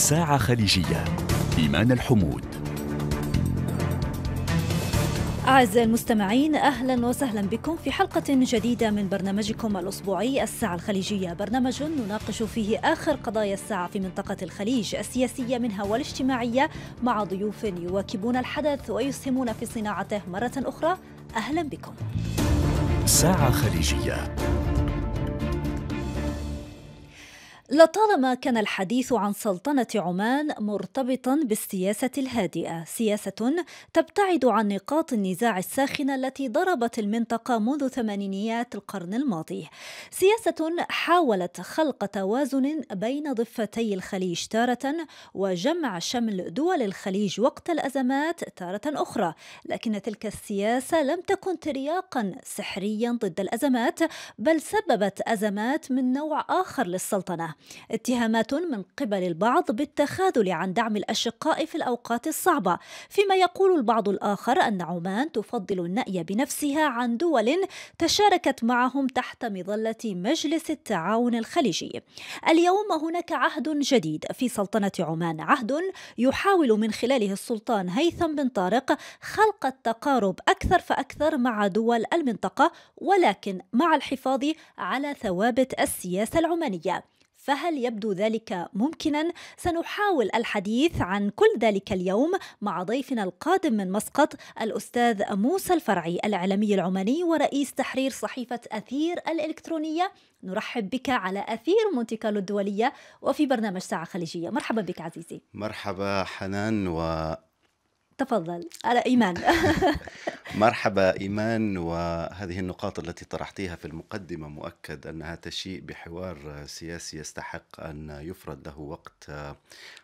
ساعة خليجية إيمان الحمود أعزائي المستمعين أهلا وسهلا بكم في حلقة جديدة من برنامجكم الأسبوعي الساعة الخليجية برنامج نناقش فيه آخر قضايا الساعة في منطقة الخليج السياسية منها والاجتماعية مع ضيوف يواكبون الحدث ويسهمون في صناعته مرة أخرى أهلا بكم ساعة خليجية لطالما كان الحديث عن سلطنة عمان مرتبطا بالسياسة الهادئة، سياسة تبتعد عن نقاط النزاع الساخنة التي ضربت المنطقة منذ ثمانينيات القرن الماضي. سياسة حاولت خلق توازن بين ضفتي الخليج تارة وجمع شمل دول الخليج وقت الأزمات تارة أخرى، لكن تلك السياسة لم تكن ترياقا سحريا ضد الأزمات، بل سببت أزمات من نوع آخر للسلطنة. اتهامات من قبل البعض بالتخاذل عن دعم الأشقاء في الأوقات الصعبة فيما يقول البعض الآخر أن عمان تفضل النأي بنفسها عن دول تشاركت معهم تحت مظلة مجلس التعاون الخليجي اليوم هناك عهد جديد في سلطنة عمان عهد يحاول من خلاله السلطان هيثم بن طارق خلق التقارب أكثر فأكثر مع دول المنطقة ولكن مع الحفاظ على ثوابت السياسة العمانية فهل يبدو ذلك ممكنا؟ سنحاول الحديث عن كل ذلك اليوم مع ضيفنا القادم من مسقط الأستاذ موسى الفرعي الإعلامي العماني ورئيس تحرير صحيفة أثير الإلكترونية نرحب بك على أثير مونتيكالو الدولية وفي برنامج ساعة خليجية مرحبا بك عزيزي مرحبا حنان و تفضل على إيمان مرحبا إيمان وهذه النقاط التي طرحتيها في المقدمة مؤكد أنها تشيء بحوار سياسي يستحق أن يفرد له وقت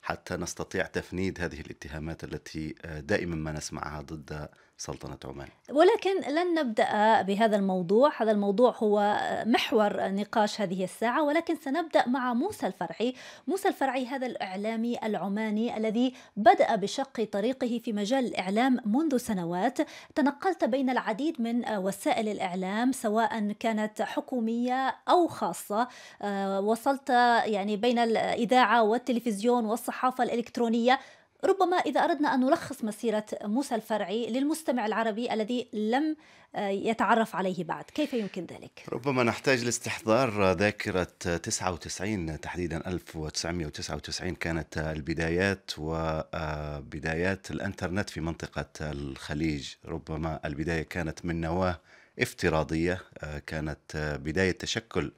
حتى نستطيع تفنيد هذه الاتهامات التي دائما ما نسمعها ضد سلطنة عمان ولكن لن نبدأ بهذا الموضوع هذا الموضوع هو محور نقاش هذه الساعة ولكن سنبدأ مع موسى الفرعي موسى الفرعي هذا الإعلامي العماني الذي بدأ بشق طريقه في مجال الإعلام منذ سنوات تنقلت بين العديد من وسائل الإعلام سواء كانت حكومية أو خاصة آه، وصلت يعني بين الإذاعة والتلفزيون والصحافة الإلكترونية ربما إذا أردنا أن نلخص مسيرة موسى الفرعي للمستمع العربي الذي لم آه، يتعرف عليه بعد كيف يمكن ذلك؟ ربما نحتاج لاستحضار ذاكرة 99 تحديدا 1999 كانت البدايات وبدايات آه، الانترنت في منطقة الخليج ربما البداية كانت من نواة افتراضية آه، كانت بداية تشكل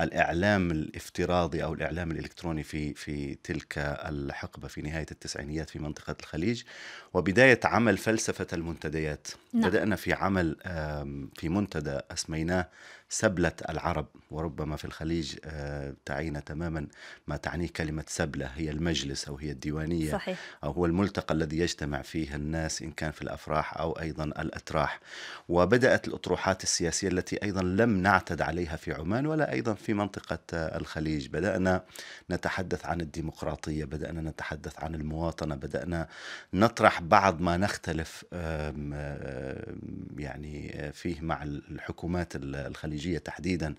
الاعلام الافتراضي او الاعلام الالكتروني في في تلك الحقبه في نهايه التسعينيات في منطقه الخليج وبدايه عمل فلسفه المنتديات نعم. بدانا في عمل في منتدى اسميناه سبلة العرب وربما في الخليج آه، تعينا تماما ما تعنيه كلمة سبلة هي المجلس أو هي الديوانية صحيح. أو هو الملتقى الذي يجتمع فيه الناس إن كان في الأفراح أو أيضا الأتراح وبدأت الأطروحات السياسية التي أيضا لم نعتد عليها في عمان ولا أيضا في منطقة آه، الخليج بدأنا نتحدث عن الديمقراطية بدأنا نتحدث عن المواطنة بدأنا نطرح بعض ما نختلف يعني آه، فيه مع الحكومات الخليجية الخليجية تحديدا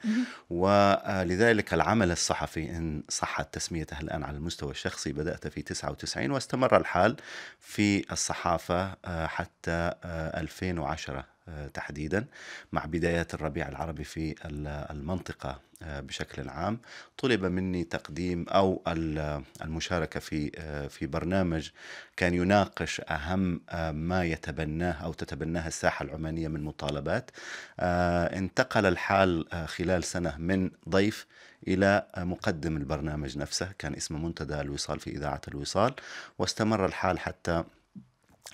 ولذلك العمل الصحفي إن صحت تسميته الآن على المستوى الشخصي بدأت في 99 واستمر الحال في الصحافة آه، حتى 2010 آه، آه، تحديدا مع بدايات الربيع العربي في المنطقة آه، بشكل عام طلب مني تقديم أو المشاركة في آه، في برنامج كان يناقش أهم ما يتبناه أو تتبناه الساحة العمانية من مطالبات انتقل الحال خلال سنة من ضيف إلى مقدم البرنامج نفسه كان اسمه منتدى الوصال في إذاعة الوصال واستمر الحال حتى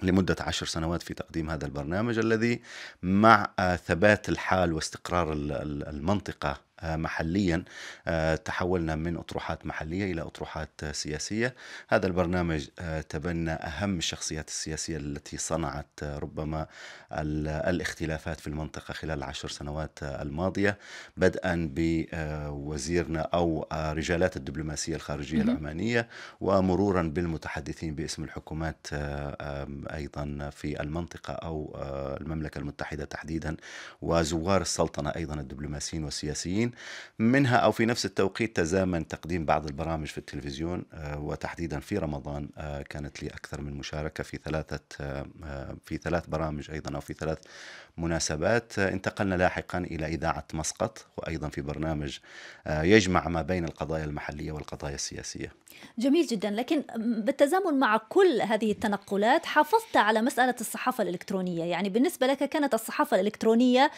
لمدة عشر سنوات في تقديم هذا البرنامج الذي مع آه، ثبات الحال واستقرار المنطقة آه، محليا آه، تحولنا من أطروحات محلية إلى أطروحات سياسية هذا البرنامج آه، تبنى أهم الشخصيات السياسية التي صنعت ربما الاختلافات في المنطقة خلال العشر سنوات الماضية بدءا بوزيرنا أو رجالات الدبلوماسية الخارجية العمانية ومرورا بالمتحدثين باسم الحكومات أيضا في المنطقة أو المملكة المتحدة تحديدا وزوار السلطنة أيضا الدبلوماسيين والسياسيين منها أو في نفس التوقيت تزامن تقديم بعض البرامج في التلفزيون آه، وتحديدا في رمضان آه، كانت لي أكثر من مشاركة في ثلاثة آه، في ثلاث برامج أيضا أو في ثلاث مناسبات انتقلنا لاحقا إلى إذاعة مسقط وأيضا في برنامج يجمع ما بين القضايا المحلية والقضايا السياسية جميل جدا لكن بالتزامن مع كل هذه التنقلات حافظت على مسألة الصحافة الإلكترونية يعني بالنسبة لك كانت الصحافة الإلكترونية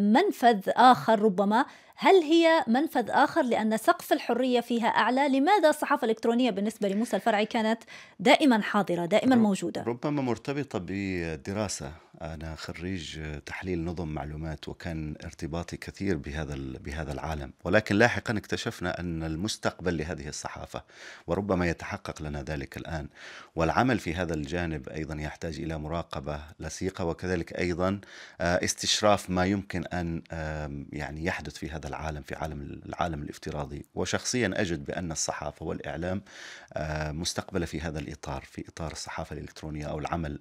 منفذ آخر ربما هل هي منفذ آخر لأن سقف الحرية فيها أعلى لماذا الصحافة الإلكترونية بالنسبة لموسى الفرعي كانت دائما حاضرة دائما موجودة ربما مرتبطة بدراسة أنا خريج تحليل نظم معلومات وكان ارتباطي كثير بهذا بهذا العالم، ولكن لاحقا اكتشفنا أن المستقبل لهذه الصحافة وربما يتحقق لنا ذلك الآن، والعمل في هذا الجانب أيضا يحتاج إلى مراقبة لصيقة وكذلك أيضا آه، استشراف ما يمكن أن يعني يحدث في هذا هذا العالم في عالم العالم الافتراضي وشخصيا أجد بأن الصحافة والإعلام آه، مستقبله في هذا الإطار في إطار الصحافة الإلكترونية أو العمل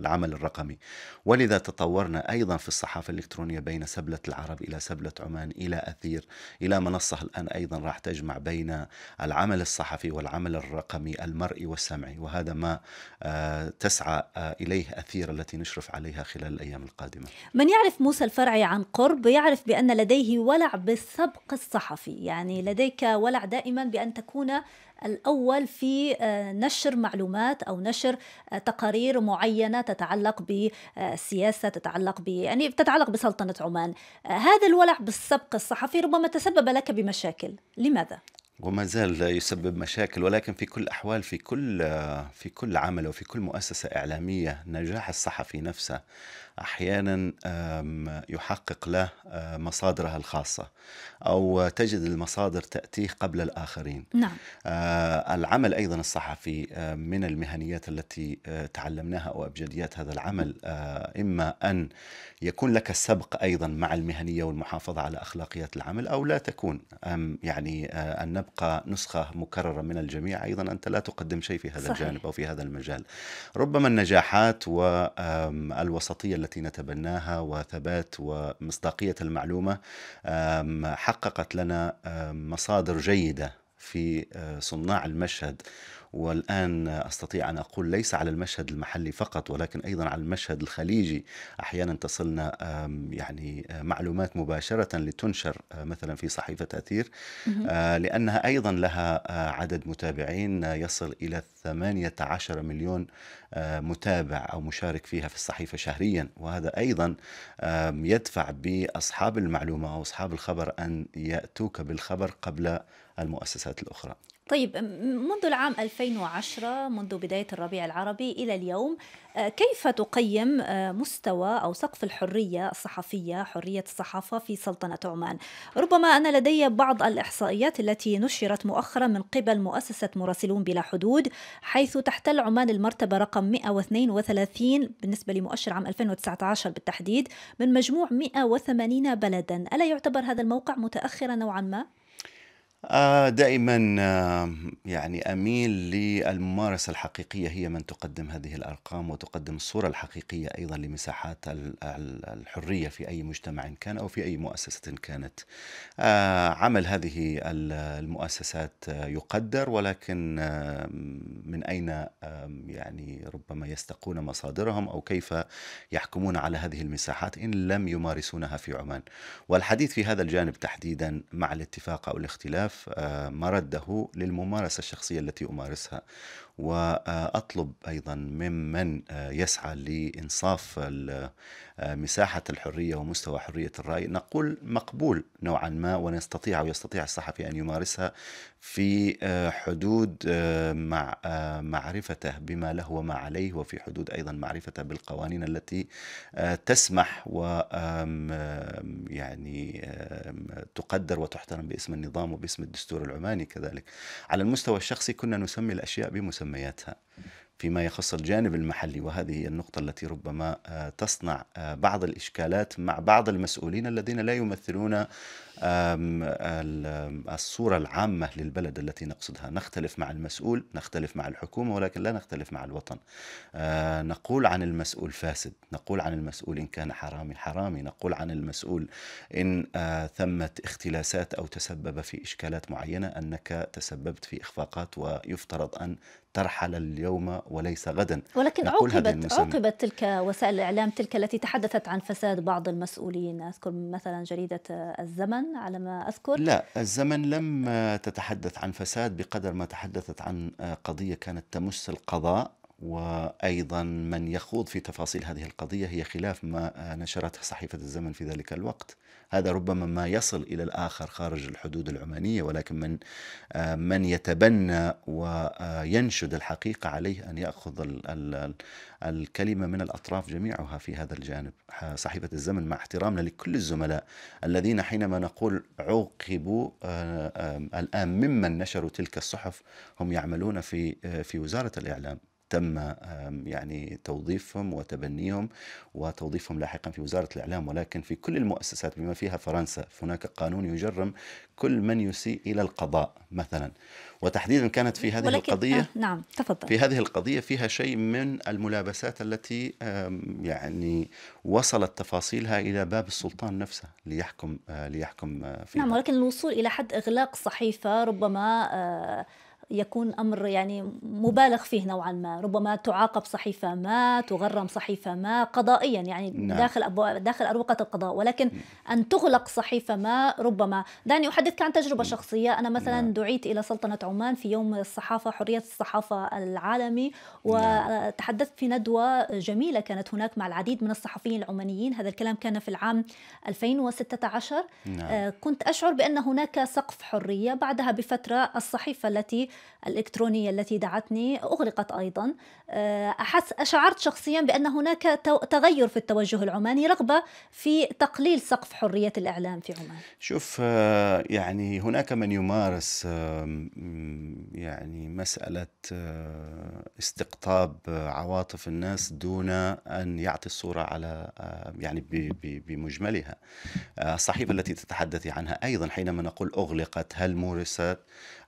العمل الرقمي ولذا تطورنا أيضا في الصحافة الإلكترونية بين سبلة العرب إلى سبلة عمان إلى أثير إلى منصة الآن أيضا راح تجمع بين العمل الصحفي والعمل الرقمي المرئي والسمعي وهذا ما آه، تسعى آه، إليه أثير التي نشرف عليها خلال الأيام القادمة من يعرف موسى الفرعي عن قرب يعرف بأن لديه ولع بالسبق الصحفي يعني لديك ولع دائما بأن تكون الأول في آه، نشر معلومات أو نشر آه، تقارير معينة تتعلق بالسياسة تتعلق ب يعني تتعلق بسلطنة عمان آه، هذا الولع بالسبق الصحفي ربما تسبب لك بمشاكل لماذا؟ وما زال يسبب مشاكل ولكن في كل الاحوال في كل في كل عمل وفي كل مؤسسه اعلاميه نجاح الصحفي نفسه احيانا يحقق له مصادرها الخاصه او تجد المصادر تاتيه قبل الاخرين نعم. العمل ايضا الصحفي من المهنيات التي تعلمناها او ابجديات هذا العمل اما ان يكون لك السبق ايضا مع المهنيه والمحافظه على اخلاقيات العمل او لا تكون يعني ان نبقى نسخه مكرره من الجميع ايضا انت لا تقدم شيء في هذا صحيح. الجانب او في هذا المجال ربما النجاحات والوسطيه التي نتبناها وثبات ومصداقية المعلومة حققت لنا مصادر جيدة في آه، صناع المشهد والآن أستطيع أن أقول ليس على المشهد المحلي فقط ولكن أيضا على المشهد الخليجي أحيانا تصلنا يعني آه، معلومات مباشرة لتنشر آه، مثلا في صحيفة أثير آه، لأنها أيضا لها عدد متابعين يصل إلى 18 مليون متابع أو مشارك فيها في الصحيفة شهريا وهذا أيضا يدفع بأصحاب المعلومة أو أصحاب الخبر أن يأتوك بالخبر قبل المؤسسات الأخرى طيب منذ العام 2010 منذ بداية الربيع العربي إلى اليوم آه، كيف تقيم آه، مستوى أو سقف الحرية الصحفية حرية الصحافة في سلطنة عمان ربما أنا لدي بعض الإحصائيات التي نشرت مؤخرا من قبل مؤسسة مراسلون بلا حدود حيث تحتل عمان المرتبة رقم 132 بالنسبة لمؤشر عام 2019 بالتحديد من مجموع 180 بلدا ألا يعتبر هذا الموقع متأخرا نوعا ما؟ آه دائما آه يعني اميل للممارسه الحقيقيه هي من تقدم هذه الارقام وتقدم الصوره الحقيقيه ايضا لمساحات الحريه في اي مجتمع كان او في اي مؤسسه كانت. آه عمل هذه المؤسسات آه، يقدر ولكن من اين يعني ربما يستقون مصادرهم او كيف يحكمون على هذه المساحات ان لم يمارسونها في عمان. والحديث في هذا الجانب تحديدا مع الاتفاق او الاختلاف اكتشاف مرده للممارسه الشخصيه التي امارسها واطلب ايضا ممن آه، يسعى لانصاف آه، مساحه الحريه ومستوى حريه الراي نقول مقبول نوعا ما ونستطيع ويستطيع الصحفي ان يمارسها في آه، حدود مع معرفته بما له وما عليه وفي حدود ايضا معرفته بالقوانين التي تسمح و يعني تقدر وتحترم باسم النظام وباسم الدستور العماني كذلك على المستوى الشخصي كنا نسمي الاشياء بمسمى مسمياتها فيما يخص الجانب المحلي وهذه هي النقطة التي ربما آه، تصنع آه، بعض الإشكالات مع بعض المسؤولين الذين لا يمثلون الصورة العامة للبلد التي نقصدها نختلف مع المسؤول نختلف مع الحكومة ولكن لا نختلف مع الوطن أه، نقول عن المسؤول فاسد نقول عن المسؤول إن كان حرامي حرامي نقول عن المسؤول إن أه، ثمة اختلاسات أو تسبب في إشكالات معينة أنك تسببت في إخفاقات ويفترض أن ترحل اليوم وليس غدا ولكن عوقبت عوقبت تلك وسائل الاعلام تلك التي تحدثت عن فساد بعض المسؤولين اذكر مثلا جريده الزمن الزمن على ما أذكر لا الزمن لم تتحدث عن فساد بقدر ما تحدثت عن آه، قضية كانت تمس القضاء وايضا من يخوض في تفاصيل هذه القضيه هي خلاف ما نشرته صحيفه الزمن في ذلك الوقت هذا ربما ما يصل الى الاخر خارج الحدود العمانيه ولكن من آه، من يتبنى وينشد الحقيقه عليه ان ياخذ الكلمه من الاطراف جميعها في هذا الجانب صحيفه الزمن مع احترامنا لكل الزملاء الذين حينما نقول عوقبوا آه، الان ممن نشروا تلك الصحف هم يعملون في آه، في وزاره الاعلام تم يعني توظيفهم وتبنيهم وتوظيفهم لاحقا في وزارة الإعلام ولكن في كل المؤسسات بما فيها فرنسا هناك قانون يجرم كل من يسيء إلى القضاء مثلا وتحديدا كانت في هذه ولكن القضية آه نعم تفضل في هذه القضية فيها شيء من الملابسات التي يعني وصلت تفاصيلها إلى باب السلطان نفسه ليحكم آه، ليحكم آه، فيها نعم ولكن الوصول إلى حد إغلاق صحيفة ربما آه يكون امر يعني مبالغ فيه نوعا ما، ربما تعاقب صحيفه ما، تغرم صحيفه ما قضائيا يعني نعم. داخل أبو... داخل اروقه القضاء، ولكن ان تغلق صحيفه ما ربما، دعني احدثك عن تجربه شخصيه، انا مثلا نعم. دعيت الى سلطنه عمان في يوم الصحافه حريه الصحافه العالمي نعم. وتحدثت في ندوه جميله كانت هناك مع العديد من الصحفيين العمانيين، هذا الكلام كان في العام 2016 نعم. آه، كنت اشعر بان هناك سقف حريه، بعدها بفتره الصحيفه التي الإلكترونية التي دعتني أغلقت أيضا آه، أحس أشعرت شخصيا بأن هناك تغير في التوجه العماني رغبة في تقليل سقف حرية الإعلام في عمان شوف آه، يعني هناك من يمارس يعني مسألة آه، استقطاب عواطف الناس دون أن يعطي الصورة على يعني بمجملها الصحيفة التي تتحدث عنها أيضا حينما نقول أغلقت هل مورست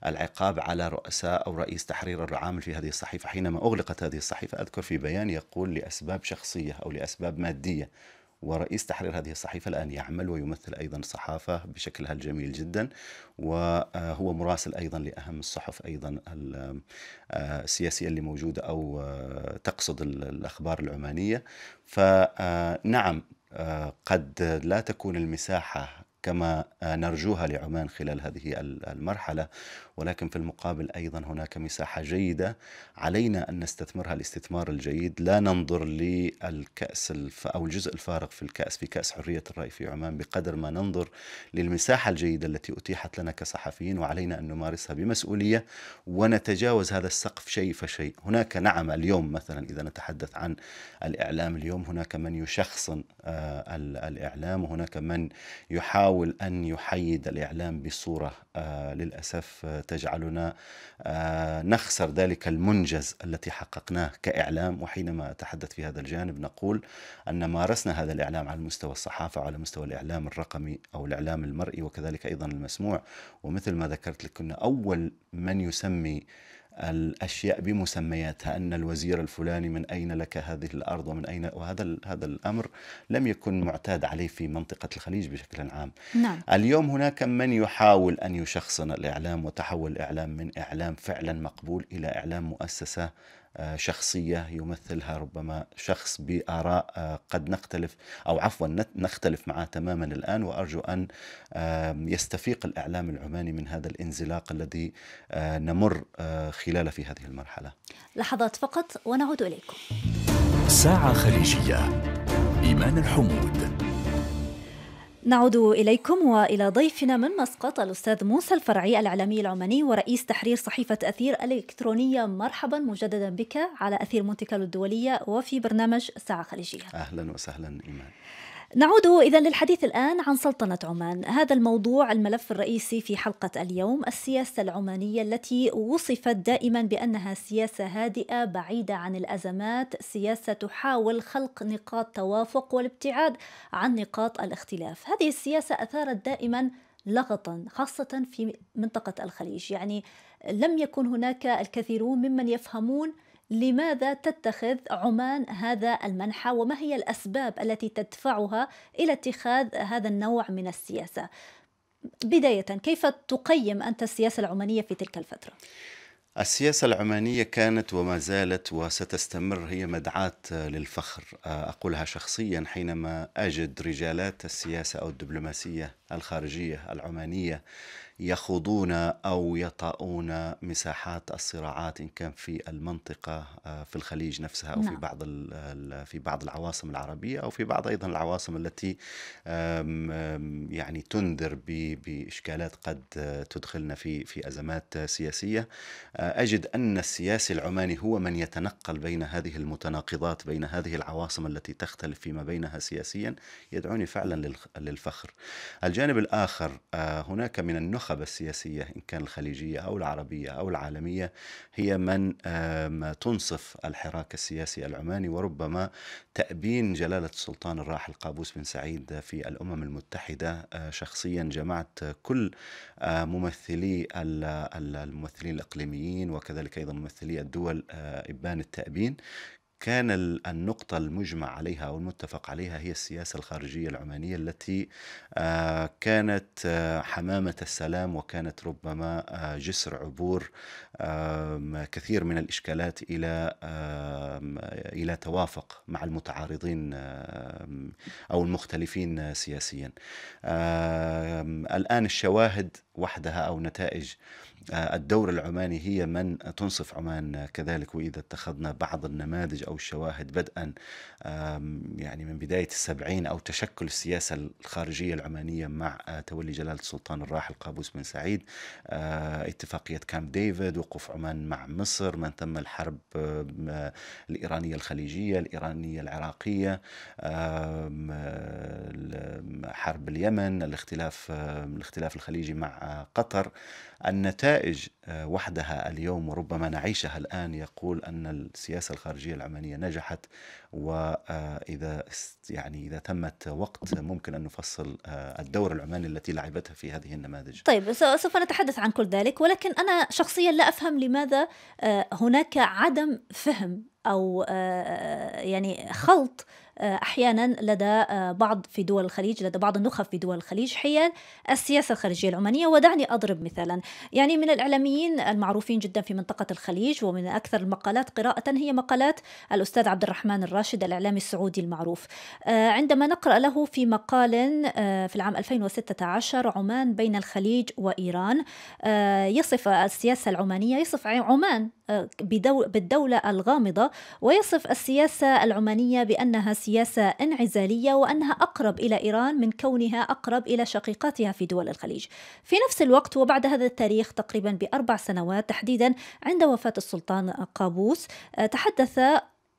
العقاب على رؤساء أو رئيس تحرير العامل في هذه الصحيفة حينما أغلقت هذه الصحيفة أذكر في بيان يقول لأسباب شخصية أو لأسباب مادية ورئيس تحرير هذه الصحيفة الآن يعمل ويمثل أيضا الصحافة بشكلها الجميل جدا وهو مراسل أيضا لأهم الصحف أيضا السياسية آه، اللي موجودة أو آه، تقصد الأخبار العمانية فنعم آه، قد لا تكون المساحة كما نرجوها لعمان خلال هذه المرحله ولكن في المقابل أيضا هناك مساحة جيدة علينا أن نستثمرها الاستثمار الجيد لا ننظر للكأس الف أو الجزء الفارغ في الكأس في كأس حرية الرأي في عمان بقدر ما ننظر للمساحة الجيدة التي أتيحت لنا كصحفيين وعلينا أن نمارسها بمسؤولية ونتجاوز هذا السقف شيء فشيء هناك نعم اليوم مثلا إذا نتحدث عن الإعلام اليوم هناك من يشخصن آه، الإعلام وهناك من يحاول أن يحيد الإعلام بصورة آه، للأسف آه، تجعلنا آه، نخسر ذلك المنجز التي حققناه كإعلام وحينما أتحدث في هذا الجانب نقول أن مارسنا هذا الإعلام على مستوى الصحافة وعلى مستوى الإعلام الرقمي أو الإعلام المرئي وكذلك أيضا المسموع ومثل ما ذكرت لك كنا أول من يسمي الاشياء بمسمياتها ان الوزير الفلاني من اين لك هذه الارض ومن اين وهذا هذا الامر لم يكن معتاد عليه في منطقه الخليج بشكل عام. نعم. اليوم هناك من يحاول ان يشخصن الاعلام وتحول الاعلام من اعلام فعلا مقبول الى اعلام مؤسسه آه، شخصية يمثلها ربما شخص بآراء آه، قد نختلف أو عفوا نختلف معه تماما الآن وأرجو أن آه، يستفيق الإعلام العماني من هذا الانزلاق الذي نمر خلاله في هذه المرحلة لحظات فقط ونعود إليكم ساعة خليجية إيمان الحمود نعود إليكم وإلى ضيفنا من مسقط الأستاذ موسى الفرعي الإعلامي العماني ورئيس تحرير صحيفة أثير الإلكترونية مرحبا مجددا بك على أثير مونتيكالو الدولية وفي برنامج ساعة خليجية أهلا وسهلا إيمان نعود إذا للحديث الآن عن سلطنة عمان، هذا الموضوع الملف الرئيسي في حلقة اليوم، السياسة العمانية التي وصفت دائما بأنها سياسة هادئة بعيدة عن الأزمات، سياسة تحاول خلق نقاط توافق والابتعاد عن نقاط الاختلاف، هذه السياسة أثارت دائما لغطا خاصة في منطقة الخليج، يعني لم يكن هناك الكثيرون ممن يفهمون لماذا تتخذ عمان هذا المنحى وما هي الأسباب التي تدفعها إلى اتخاذ هذا النوع من السياسة بداية كيف تقيم أنت السياسة العمانية في تلك الفترة؟ السياسة العمانية كانت وما زالت وستستمر هي مدعاة للفخر آه، أقولها شخصيا حينما أجد رجالات السياسة أو الدبلوماسية الخارجية العمانية يخوضون أو يطأون مساحات الصراعات إن كان في المنطقة آه، في الخليج نفسها أو في نعم. بعض في بعض العواصم العربية أو في بعض أيضا العواصم التي يعني تنذر بإشكالات قد تدخلنا في في أزمات سياسية آه، أجد أن السياسي العماني هو من يتنقل بين هذه المتناقضات بين هذه العواصم التي تختلف فيما بينها سياسيا يدعوني فعلا للفخر الجانب الآخر آه، هناك من النخب المنتخبة السياسية إن كان الخليجية أو العربية أو العالمية هي من تنصف الحراك السياسي العماني وربما تأبين جلالة السلطان الراحل قابوس بن سعيد في الأمم المتحدة آه، شخصيا جمعت كل آه، ممثلي الممثلين الإقليميين وكذلك أيضا ممثلي الدول آه، إبان التأبين كان النقطة المجمع عليها أو المتفق عليها هي السياسة الخارجية العمانية التي آه، كانت آه، حمامة السلام وكانت ربما آه، جسر عبور كثير من الإشكالات إلى إلى توافق مع المتعارضين أو المختلفين سياسيا الآن الشواهد وحدها أو نتائج الدور العماني هي من تنصف عمان كذلك وإذا اتخذنا بعض النماذج أو الشواهد بدءا يعني من بداية السبعين أو تشكل السياسة الخارجية العمانية مع تولي جلالة السلطان الراحل قابوس بن سعيد آه، اتفاقية كامب ديفيد وقوف عمان مع مصر من ثم الحرب آه، الإيرانية الخليجية الإيرانية العراقية آه، حرب اليمن الاختلاف الاختلاف الخليجي مع قطر النتائج آه، وحدها اليوم وربما نعيشها الآن يقول أن السياسة الخارجية العمانية نجحت وإذا آه، يعني إذا تمت وقت ممكن أن نفصل آه، الدور العماني التي لعبتها في هذه النماذج طيب سوف نتحدث عن كل ذلك ولكن أنا شخصيا لا أفهم لماذا هناك عدم فهم أو يعني خلط آه، أحيانا لدى آه، بعض في دول الخليج لدى بعض النخب في دول الخليج حيال السياسة الخارجية العمانية ودعني أضرب مثالا يعني من الإعلاميين المعروفين جدا في منطقة الخليج ومن أكثر المقالات قراءة هي مقالات الأستاذ عبد الرحمن الراشد الإعلامي السعودي المعروف آه، عندما نقرأ له في مقال في العام 2016 عمان بين الخليج وإيران يصف السياسة العمانية يصف عمان بالدولة الغامضة ويصف السياسة العمانية بأنها سياسة انعزالية وأنها أقرب إلى إيران من كونها أقرب إلى شقيقاتها في دول الخليج في نفس الوقت وبعد هذا التاريخ تقريبا بأربع سنوات تحديدا عند وفاة السلطان قابوس آه، تحدث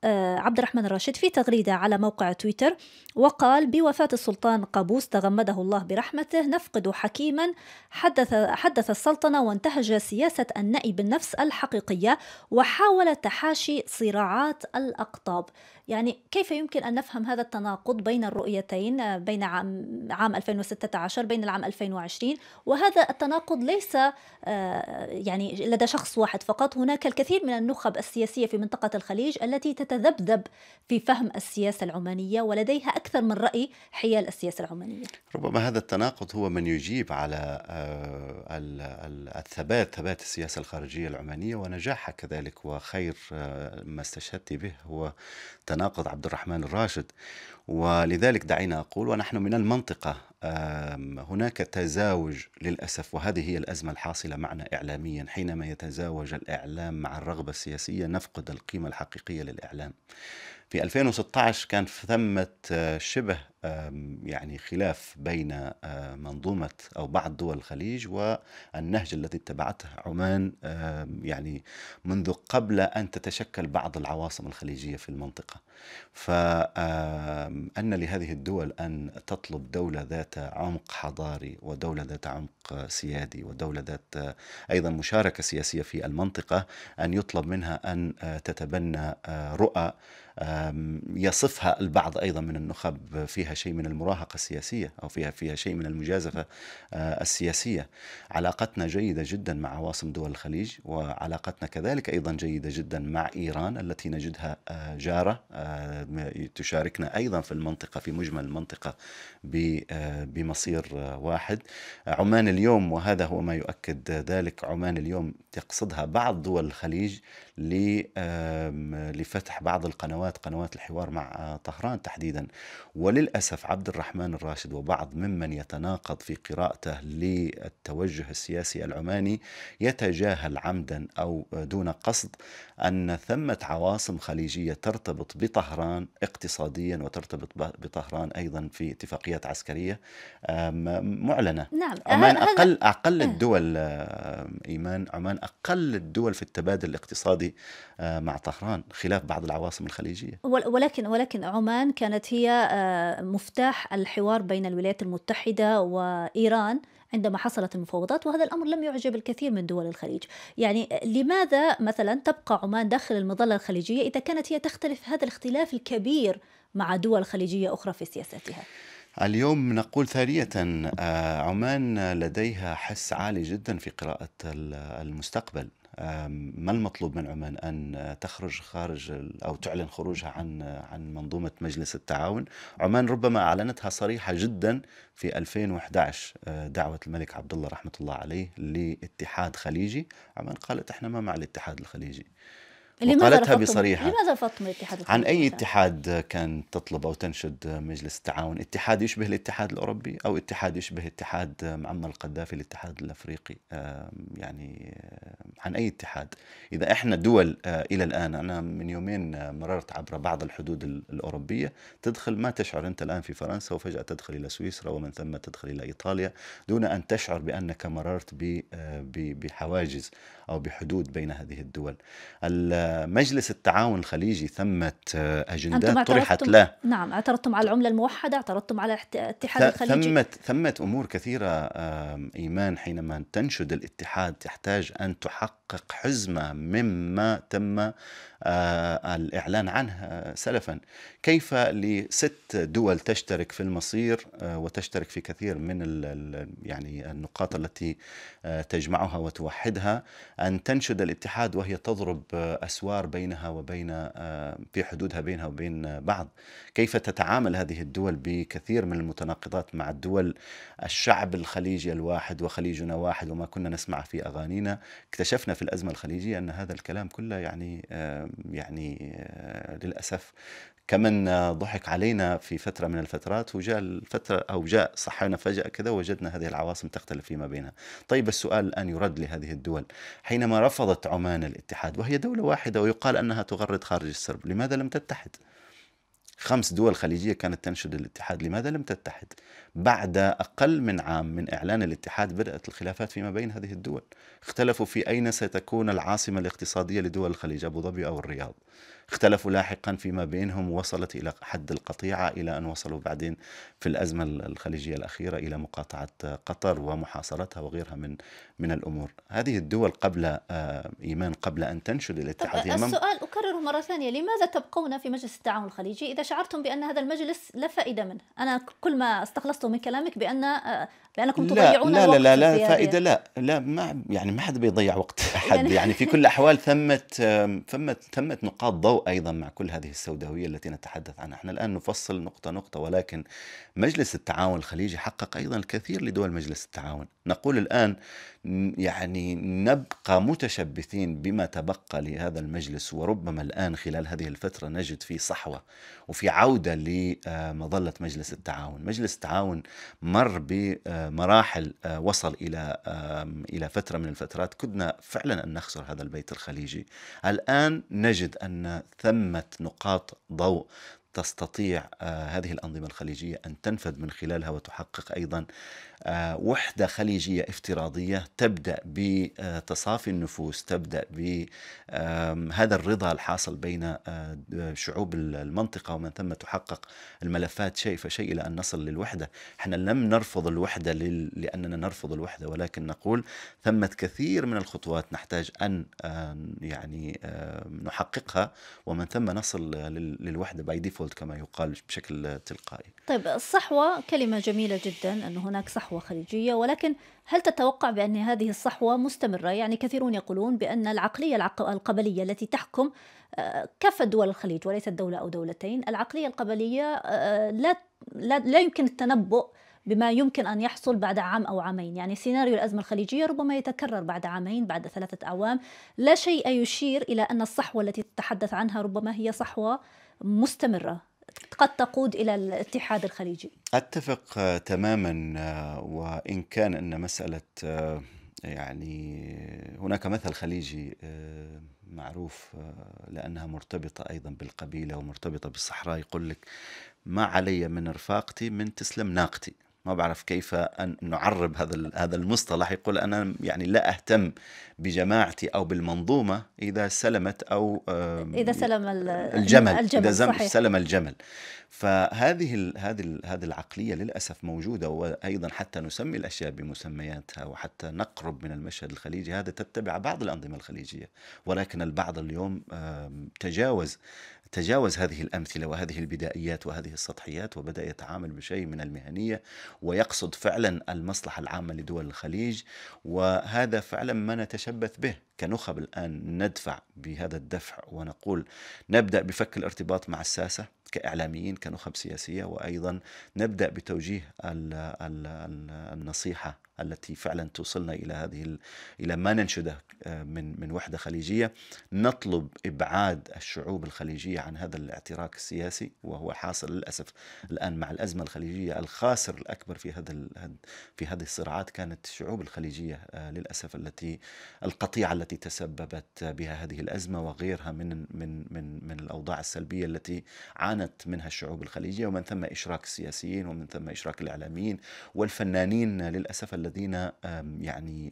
آه، عبد الرحمن الراشد في تغريدة على موقع تويتر وقال بوفاة السلطان قابوس تغمده الله برحمته نفقد حكيما حدث, حدث السلطنة وانتهج سياسة النأي بالنفس الحقيقية وحاول تحاشي صراعات الأقطاب يعني كيف يمكن أن نفهم هذا التناقض بين الرؤيتين آه، بين عام, عام 2016 بين العام 2020 وهذا التناقض ليس آه، يعني لدى شخص واحد فقط هناك الكثير من النخب السياسية في منطقة الخليج التي تتذبذب في فهم السياسة العمانية ولديها أكثر من رأي حيال السياسة العمانية ربما هذا التناقض هو من يجيب على آه، الثبات ثبات السياسة الخارجية العمانية ونجاحها كذلك وخير آه، ما استشهدت به هو تناقض عبد الرحمن الراشد ولذلك دعينا أقول ونحن من المنطقة هناك تزاوج للاسف وهذه هي الازمه الحاصله معنا اعلاميا حينما يتزاوج الاعلام مع الرغبه السياسيه نفقد القيمه الحقيقيه للاعلام. في 2016 كان ثمة شبه يعني خلاف بين منظومة أو بعض دول الخليج والنهج الذي اتبعته عمان يعني منذ قبل أن تتشكل بعض العواصم الخليجية في المنطقة فأن لهذه الدول أن تطلب دولة ذات عمق حضاري ودولة ذات عمق سيادي ودولة ذات آه، أيضا مشاركة سياسية في المنطقة أن يطلب منها أن آه، تتبنى آه، رؤى يصفها البعض ايضا من النخب فيها شيء من المراهقه السياسيه او فيها فيها شيء من المجازفه السياسيه. علاقتنا جيده جدا مع عواصم دول الخليج وعلاقتنا كذلك ايضا جيده جدا مع ايران التي نجدها جاره تشاركنا أيضا في المنطقة في مجمل المنطقة بمصير واحد عمان اليوم وهذا هو ما يؤكد ذلك عمان اليوم تقصدها بعض دول الخليج لفتح بعض القنوات قنوات الحوار مع طهران تحديدا وللأسف عبد الرحمن الراشد وبعض ممن يتناقض في قراءته للتوجه السياسي العماني يتجاهل عمدا أو دون قصد أن ثمة عواصم خليجية ترتبط بطهران اقتصاديا وترتبط بطهران أيضا في اتفاقيات عسكرية معلنة نعم. عمان أقل, أقل إيه. الدول إيمان عمان أقل الدول في التبادل الاقتصادي مع طهران خلاف بعض العواصم الخليجية ولكن ولكن عمان كانت هي آه، مفتاح الحوار بين الولايات المتحدة وإيران عندما حصلت المفاوضات وهذا الأمر لم يعجب الكثير من دول الخليج يعني لماذا مثلا تبقى عمان داخل المظلة الخليجية إذا كانت هي تختلف هذا الاختلاف الكبير مع دول خليجية أخرى في سياستها اليوم نقول ثانية آه، عمان لديها حس عالي جدا في قراءة المستقبل ما المطلوب من عمان ان تخرج خارج او تعلن خروجها عن عن منظومه مجلس التعاون، عمان ربما اعلنتها صريحه جدا في 2011 آه، دعوه الملك عبد الله رحمه الله عليه لاتحاد خليجي، عمان قالت احنا ما مع الاتحاد الخليجي. وقالتها بصريحة لماذا فاطمة الاتحاد عن أي اتحاد كان تطلب أو تنشد مجلس التعاون اتحاد يشبه الاتحاد الأوروبي أو اتحاد يشبه اتحاد معمر القذافي الاتحاد الأفريقي يعني عن أي اتحاد إذا إحنا دول آه، إلى الآن أنا من يومين آه، مررت عبر بعض الحدود الأوروبية تدخل ما تشعر أنت الآن في فرنسا وفجأة تدخل إلى سويسرا ومن ثم تدخل إلى إيطاليا دون أن تشعر بأنك مررت آه، بحواجز أو بحدود بين هذه الدول مجلس التعاون الخليجي ثمة آه، أجندات طرحت له نعم اعترضتم على العملة الموحدة اعترضتم على الاتحاد الخليجي ثمة, ثمة أمور كثيرة إيمان حينما تنشد الاتحاد تحتاج أن تحقق تحقق حزمة مما تم آه، الإعلان عنه آه، سلفا كيف لست دول تشترك في المصير آه، وتشترك في كثير من يعني النقاط التي تجمعها وتوحدها أن تنشد الاتحاد وهي تضرب أسوار بينها وبين في حدودها بينها وبين بعض كيف تتعامل هذه الدول بكثير من المتناقضات مع الدول الشعب الخليجي الواحد وخليجنا واحد وما كنا نسمع في أغانينا اكتشفنا في الازمه الخليجيه ان هذا الكلام كله يعني يعني آه، للاسف كمن ضحك علينا في فترة من الفترات وجاء الفترة أو جاء صحينا فجأة كذا وجدنا هذه العواصم تختلف فيما بينها طيب السؤال الآن يرد لهذه الدول حينما رفضت عمان الاتحاد وهي دولة واحدة ويقال أنها تغرد خارج السرب لماذا لم تتحد؟ خمس دول خليجية كانت تنشد الاتحاد لماذا لم تتحد؟ بعد أقل من عام من إعلان الاتحاد بدأت الخلافات فيما بين هذه الدول اختلفوا في أين ستكون العاصمة الاقتصادية لدول الخليج أبو ظبي أو الرياض اختلفوا لاحقا فيما بينهم وصلت إلى حد القطيعة إلى أن وصلوا بعدين في الأزمة الخليجية الأخيرة إلى مقاطعة آه، قطر ومحاصرتها وغيرها من من الأمور هذه الدول قبل آه، إيمان قبل أن تنشد الاتحاد السؤال أكرره مرة ثانية لماذا تبقون في مجلس التعاون الخليجي إذا شعرتم بأن هذا المجلس لا فائدة منه أنا كل ما استخلصت من كلامك بأن آه، بأنكم تضيعون لا لا الوقت لا لا, لا فائدة لا لا ما يعني ما حد بيضيع وقت أحد يعني, يعني في كل الأحوال ثمة ثمة ثمة نقاط ضوء أو أيضا مع كل هذه السوداوية التي نتحدث عنها احنا الآن نفصل نقطة نقطة ولكن مجلس التعاون الخليجي حقق أيضا الكثير لدول مجلس التعاون نقول الآن يعني نبقى متشبثين بما تبقى لهذا المجلس وربما الآن خلال هذه الفترة نجد في صحوة وفي عودة لمظلة آه، مجلس التعاون مجلس التعاون مر بمراحل آه، آه، وصل إلى إلى فترة من الفترات كدنا فعلا أن نخسر هذا البيت الخليجي الآن نجد أن ثمة نقاط ضوء تستطيع آه، هذه الأنظمة الخليجية أن تنفذ من خلالها وتحقق أيضا آه، وحدة خليجية افتراضية تبدأ بتصافي النفوس تبدأ بهذا الرضا الحاصل بين آه، شعوب المنطقة ومن ثم تحقق الملفات شيء فشيء إلى أن نصل للوحدة احنا لم نرفض الوحدة لأننا نرفض الوحدة ولكن نقول ثمة كثير من الخطوات نحتاج أن آه، يعني نحققها ومن ثم نصل للوحدة باي ديفولت كما يقال بشكل تلقائي طيب الصحوة كلمة جميلة جدا أن هناك صحوة صحوة خليجية ولكن هل تتوقع بأن هذه الصحوة مستمرة؟ يعني كثيرون يقولون بأن العقلية القبلية التي تحكم كافة دول الخليج وليست دولة أو دولتين العقلية القبلية آه، لا, لا, لا يمكن التنبؤ بما يمكن أن يحصل بعد عام أو عامين يعني سيناريو الأزمة الخليجية ربما يتكرر بعد عامين بعد ثلاثة أعوام لا شيء يشير إلى أن الصحوة التي تتحدث عنها ربما هي صحوة مستمرة قد تقود إلى الاتحاد الخليجي أتفق آه، تماما آه، وإن كان أن مسألة آه، يعني هناك مثل خليجي معروف لأنها مرتبطة أيضا بالقبيلة ومرتبطة بالصحراء يقول لك ما علي من رفاقتي من تسلم ناقتي ما بعرف كيف ان نعرب هذا هذا المصطلح يقول انا يعني لا اهتم بجماعتي او بالمنظومه اذا سلمت او اذا سلم الجمل, الجمل اذا صحيح. سلم الجمل فهذه هذه هذه العقليه للاسف موجوده وايضا حتى نسمي الاشياء بمسمياتها وحتى نقرب من المشهد الخليجي هذا تتبع بعض الانظمه الخليجيه ولكن البعض اليوم تجاوز تجاوز هذه الامثله وهذه البدائيات وهذه السطحيات وبدا يتعامل بشيء من المهنيه ويقصد فعلا المصلحه العامه لدول الخليج وهذا فعلا ما نتشبث به كنخب الآن ندفع بهذا الدفع ونقول نبدأ بفك الارتباط مع الساسة كإعلاميين كنخب سياسية وأيضا نبدأ بتوجيه النصيحة التي فعلا توصلنا إلى هذه إلى ما ننشده آه، من من وحدة خليجية نطلب إبعاد الشعوب الخليجية عن هذا الاعتراك السياسي وهو حاصل للأسف الآن مع الأزمة الخليجية الخاسر الأكبر في هذا في هذه الصراعات كانت الشعوب الخليجية آه، للأسف التي القطيعة التي التي تسببت بها هذه الازمه وغيرها من من من من الاوضاع السلبيه التي عانت منها الشعوب الخليجيه ومن ثم اشراك السياسيين ومن ثم اشراك الاعلاميين والفنانين للاسف الذين يعني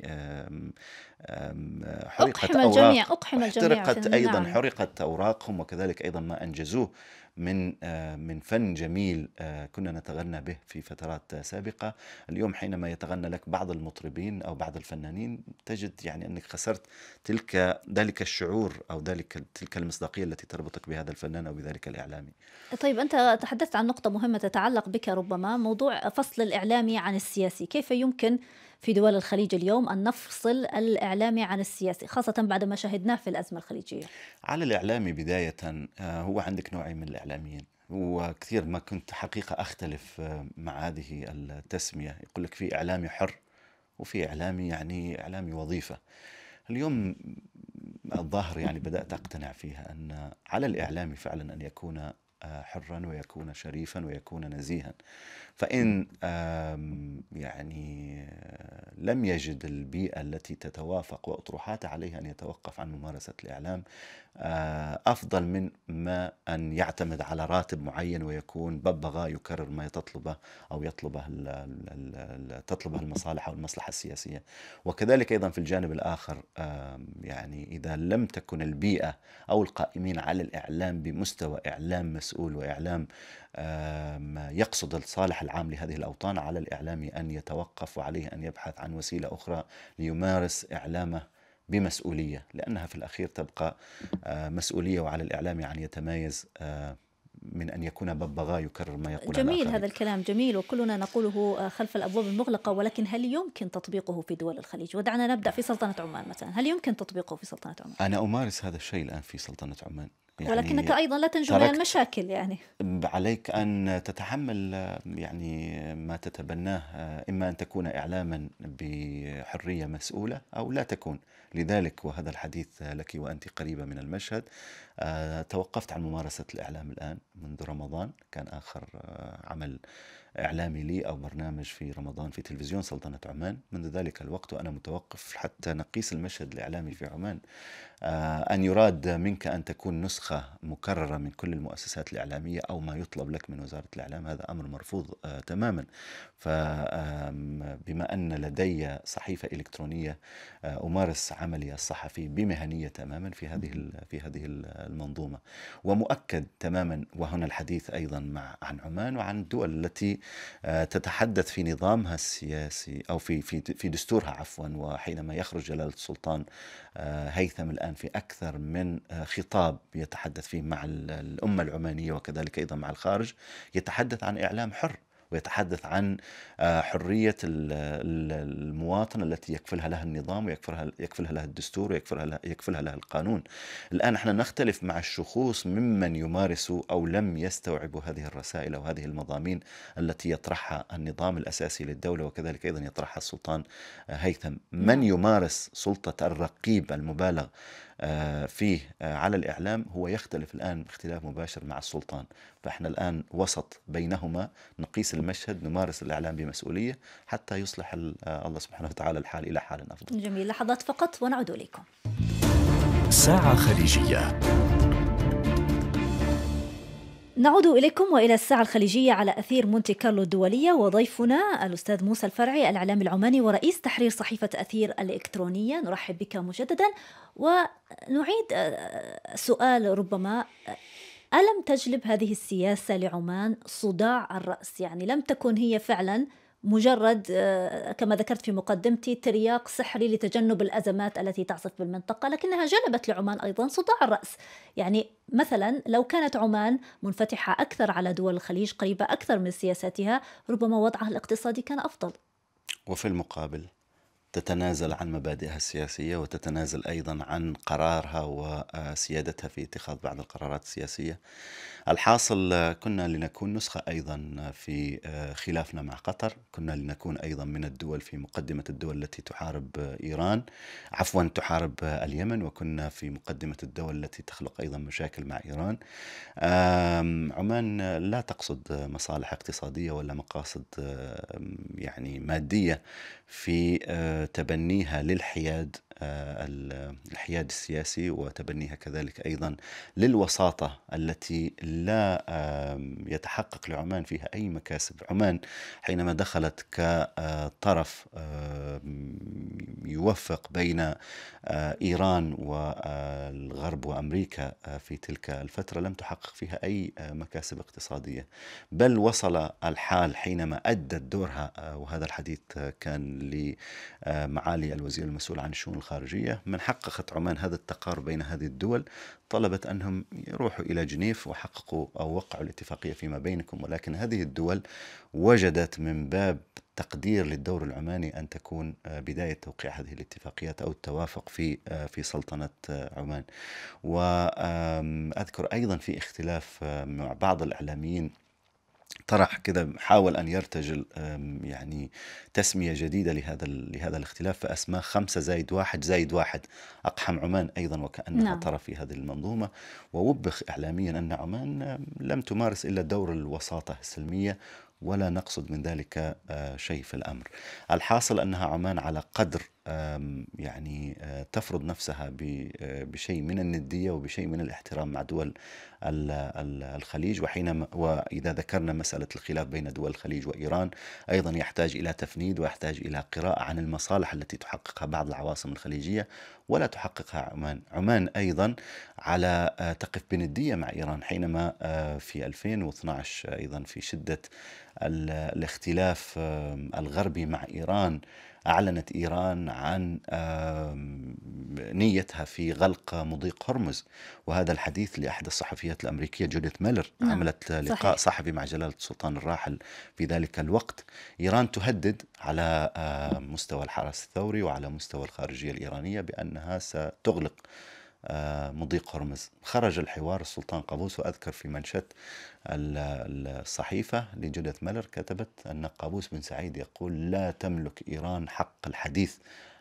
حرقت أقحم الجميع أوراق أقحم الجميع ايضا حرقت اوراقهم وكذلك ايضا ما انجزوه من آه، من فن جميل آه، كنا نتغنى به في فترات سابقة اليوم حينما يتغنى لك بعض المطربين أو بعض الفنانين تجد يعني أنك خسرت تلك ذلك الشعور أو ذلك تلك المصداقية التي تربطك بهذا الفنان أو بذلك الإعلامي طيب أنت تحدثت عن نقطة مهمة تتعلق بك ربما موضوع فصل الإعلامي يعني عن السياسي كيف يمكن في دول الخليج اليوم أن نفصل الإعلامي عن السياسي خاصة بعد ما شاهدناه في الأزمة الخليجية على الإعلامي بداية آه، هو عندك نوعين من الإعلاميين وكثير ما كنت حقيقة أختلف آه، مع هذه التسمية يقول لك في إعلامي حر وفي إعلامي يعني إعلامي وظيفة اليوم الظاهر يعني بدأت أقتنع فيها أن على الإعلامي فعلا أن يكون آه، حرا ويكون شريفا ويكون نزيها فإن يعني آه، لم يجد البيئة التي تتوافق وأطروحات عليه أن يتوقف عن ممارسة الإعلام آه، أفضل من ما أن يعتمد على راتب معين ويكون ببغاء يكرر ما تطلبه أو يطلبه تطلبه المصالح أو المصلحة السياسية وكذلك أيضا في الجانب الآخر يعني إذا لم تكن البيئة أو القائمين على الإعلام بمستوى إعلام مسؤول وإعلام يقصد الصالح العام لهذه الأوطان على الإعلام أن يتوقف وعليه أن يبحث عن وسيلة أخرى ليمارس إعلامه بمسؤولية لأنها في الأخير تبقى مسؤولية وعلى الإعلام أن يعني يتميز من أن يكون ببغاء يكرر ما يقول جميل الآخرين. هذا الكلام جميل وكلنا نقوله خلف الأبواب المغلقة ولكن هل يمكن تطبيقه في دول الخليج ودعنا نبدأ في سلطنة عمان مثلا هل يمكن تطبيقه في سلطنة عمان أنا أمارس هذا الشيء الآن في سلطنة عمان يعني ولكنك أيضا لا تنجو من المشاكل يعني عليك أن تتحمل يعني ما تتبناه إما أن تكون إعلاما بحرية مسؤولة أو لا تكون لذلك وهذا الحديث لك وأنت قريبة من المشهد آه، توقفت عن ممارسة الإعلام الآن منذ رمضان كان آخر آه، عمل إعلامي لي أو برنامج في رمضان في تلفزيون سلطنة عمان منذ ذلك الوقت وأنا متوقف حتى نقيس المشهد الإعلامي في عمان آه، أن يراد منك أن تكون نسخة مكررة من كل المؤسسات الإعلامية أو ما يطلب لك من وزارة الإعلام هذا أمر مرفوض آه، تماما فبما أن لدي صحيفة إلكترونية آه، أمارس عملي الصحفي بمهنية تماما في هذه في هذه المنظومة ومؤكد تماما وهنا الحديث أيضا مع عن عمان وعن الدول التي تتحدث في نظامها السياسي أو في في في دستورها عفوا وحينما يخرج جلالة السلطان آه، هيثم الآن في أكثر من آه، خطاب يتحدث فيه مع الأمة العمانية وكذلك أيضا مع الخارج يتحدث عن إعلام حر ويتحدث عن آه، حرية المواطن التي يكفلها لها النظام ويكفلها يكفلها لها الدستور ويكفلها لها يكفلها لها القانون الآن نحن نختلف مع الشخوص ممن يمارسوا أو لم يستوعبوا هذه الرسائل أو هذه المضامين التي يطرحها النظام الأساسي للدولة وكذلك أيضا يطرحها السلطان هيثم من نعم. يمارس سلطة الرقيب المبالغ آه، فيه آه، على الإعلام هو يختلف الآن اختلاف مباشر مع السلطان فإحنا الآن وسط بينهما نقيس المشهد نمارس الإعلام بمسؤولية حتى يصلح آه، الله سبحانه وتعالى الحال إلى حال أفضل جميل لحظات فقط ونعود إليكم ساعة خليجية نعود إليكم وإلى الساعة الخليجية على أثير مونتي كارلو الدولية وضيفنا الأستاذ موسى الفرعي الإعلام العماني ورئيس تحرير صحيفة أثير الإلكترونية نرحب بك مجددا ونعيد آه، سؤال ربما آه، ألم تجلب هذه السياسة لعمان صداع الرأس يعني لم تكن هي فعلا مجرد آه، كما ذكرت في مقدمتي ترياق سحري لتجنب الازمات التي تعصف بالمنطقه، لكنها جلبت لعمان ايضا صداع الراس، يعني مثلا لو كانت عمان منفتحه اكثر على دول الخليج، قريبه اكثر من سياساتها، ربما وضعها الاقتصادي كان افضل. وفي المقابل تتنازل عن مبادئها السياسية وتتنازل أيضا عن قرارها وسيادتها في اتخاذ بعض القرارات السياسية الحاصل كنا لنكون نسخة أيضا في آه، خلافنا مع قطر كنا لنكون أيضا من الدول في مقدمة الدول التي تحارب آه، إيران عفوا تحارب آه، اليمن وكنا في مقدمة الدول التي تخلق أيضا مشاكل مع إيران عمان لا تقصد مصالح اقتصادية ولا مقاصد يعني مادية في تبنيها للحياد آه، الحياد السياسي وتبنيها كذلك ايضا للوساطه التي لا يتحقق لعمان فيها اي مكاسب، عمان حينما دخلت كطرف يوفق بين آه، ايران والغرب وامريكا آه، في تلك الفتره لم تحقق فيها اي مكاسب اقتصاديه، بل وصل الحال حينما ادت دورها وهذا الحديث كان لمعالي الوزير المسؤول عن الشؤون الخارجية من حققت عمان هذا التقارب بين هذه الدول طلبت أنهم يروحوا إلى جنيف وحققوا أو وقعوا الاتفاقية فيما بينكم ولكن هذه الدول وجدت من باب تقدير للدور العماني أن تكون آه، بداية توقيع هذه الاتفاقيات أو التوافق في آه، في سلطنة آه، عمان وأذكر أيضا في اختلاف مع بعض الإعلاميين طرح كده حاول أن يرتجل يعني تسمية جديدة لهذا لهذا الاختلاف فأسماه خمسة زايد واحد زايد واحد أقحم عمان أيضا وكأنها نعم. طرف في هذه المنظومة ووبخ إعلاميا أن عمان لم تمارس إلا دور الوساطة السلمية ولا نقصد من ذلك آه، شيء في الأمر الحاصل أنها عمان على قدر يعني آه، تفرض نفسها آه، بشيء من الندية وبشيء من الاحترام مع دول الخليج وحينما وإذا ذكرنا مسألة الخلاف بين دول الخليج وإيران أيضا يحتاج إلى تفنيد ويحتاج إلى قراءة عن المصالح التي تحققها بعض العواصم الخليجية ولا تحققها عمان عمان أيضا على آه، تقف بندية مع إيران حينما في 2012 أيضا في شدة الاختلاف الغربي مع إيران أعلنت إيران عن نيتها في غلق مضيق هرمز وهذا الحديث لأحد الصحفيات الأمريكية جوديث ميلر نعم. عملت لقاء صحيح. صحفي مع جلالة السلطان الراحل في ذلك الوقت إيران تهدد على مستوى الحرس الثوري وعلى مستوى الخارجية الإيرانية بأنها ستغلق آه، مضيق هرمز خرج الحوار السلطان قابوس وأذكر في منشط الصحيفة لجودة ملر كتبت أن قابوس بن سعيد يقول لا تملك إيران حق الحديث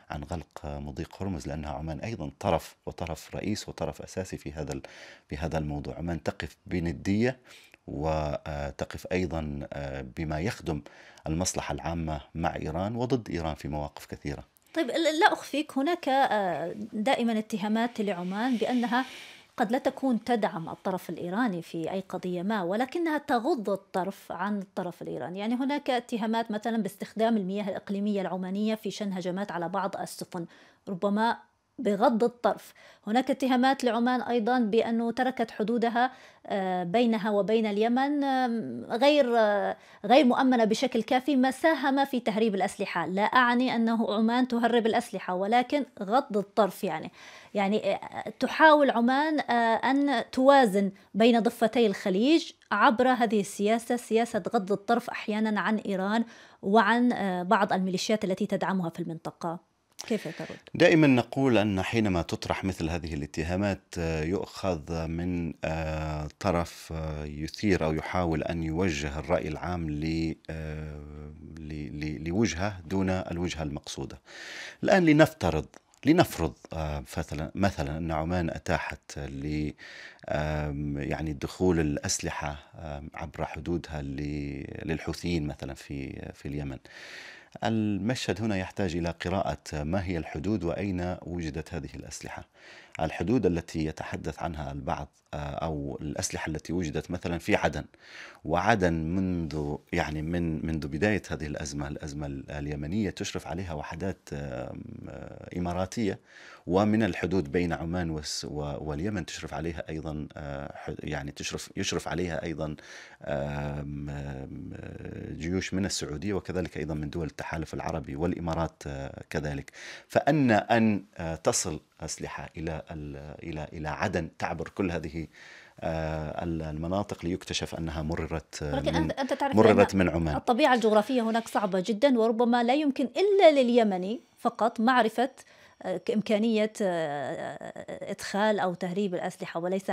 عن غلق مضيق هرمز لأنها عمان أيضا طرف وطرف رئيس وطرف أساسي في هذا في هذا الموضوع عمان تقف بندية وتقف أيضا آه، بما يخدم المصلحة العامة مع إيران وضد إيران في مواقف كثيرة طيب لا أخفيك هناك آه، دائما اتهامات لعمان بأنها قد لا تكون تدعم الطرف الإيراني في أي قضية ما ولكنها تغض الطرف عن الطرف الإيراني يعني هناك اتهامات مثلا باستخدام المياه الإقليمية العمانية في شن هجمات على بعض السفن ربما بغض الطرف هناك اتهامات لعمان أيضا بأنه تركت حدودها آه، بينها وبين اليمن غير آه، غير مؤمنة بشكل كافي ما ساهم في تهريب الأسلحة لا أعني أنه عمان تهرب الأسلحة ولكن غض الطرف يعني يعني آه، تحاول عمان أن توازن بين ضفتي الخليج عبر هذه السياسة سياسة غض الطرف أحيانا عن إيران وعن بعض الميليشيات التي تدعمها في المنطقة كيف ترد؟ دائما نقول أن حينما تطرح مثل هذه الاتهامات آه، يؤخذ من آه، طرف آه، يثير أو يحاول أن يوجه الرأي العام لوجهة دون الوجهة المقصودة الآن لنفترض لنفرض مثلا مثلا ان عمان اتاحت ل يعني دخول الاسلحه عبر حدودها للحوثيين مثلا في في اليمن. المشهد هنا يحتاج إلى قراءة ما هي الحدود وأين وجدت هذه الأسلحة الحدود التي يتحدث عنها البعض آه، او الاسلحه التي وجدت مثلا في عدن وعدن منذ يعني من منذ بدايه هذه الازمه الازمه اليمنيه تشرف عليها وحدات آه، اماراتيه ومن الحدود بين عمان واليمن تشرف عليها ايضا آه، يعني تشرف يشرف عليها ايضا جيوش من السعوديه وكذلك ايضا من دول التحالف العربي والامارات كذلك فان ان تصل أسلحة إلى إلى إلى عدن تعبر كل هذه آه، المناطق ليكتشف انها مررت آه، ولكن من انت تعرف مررت من عمان الطبيعه الجغرافيه هناك صعبه جدا وربما لا يمكن الا لليمني فقط معرفه إمكانية آه، آه، إدخال أو تهريب الأسلحة وليس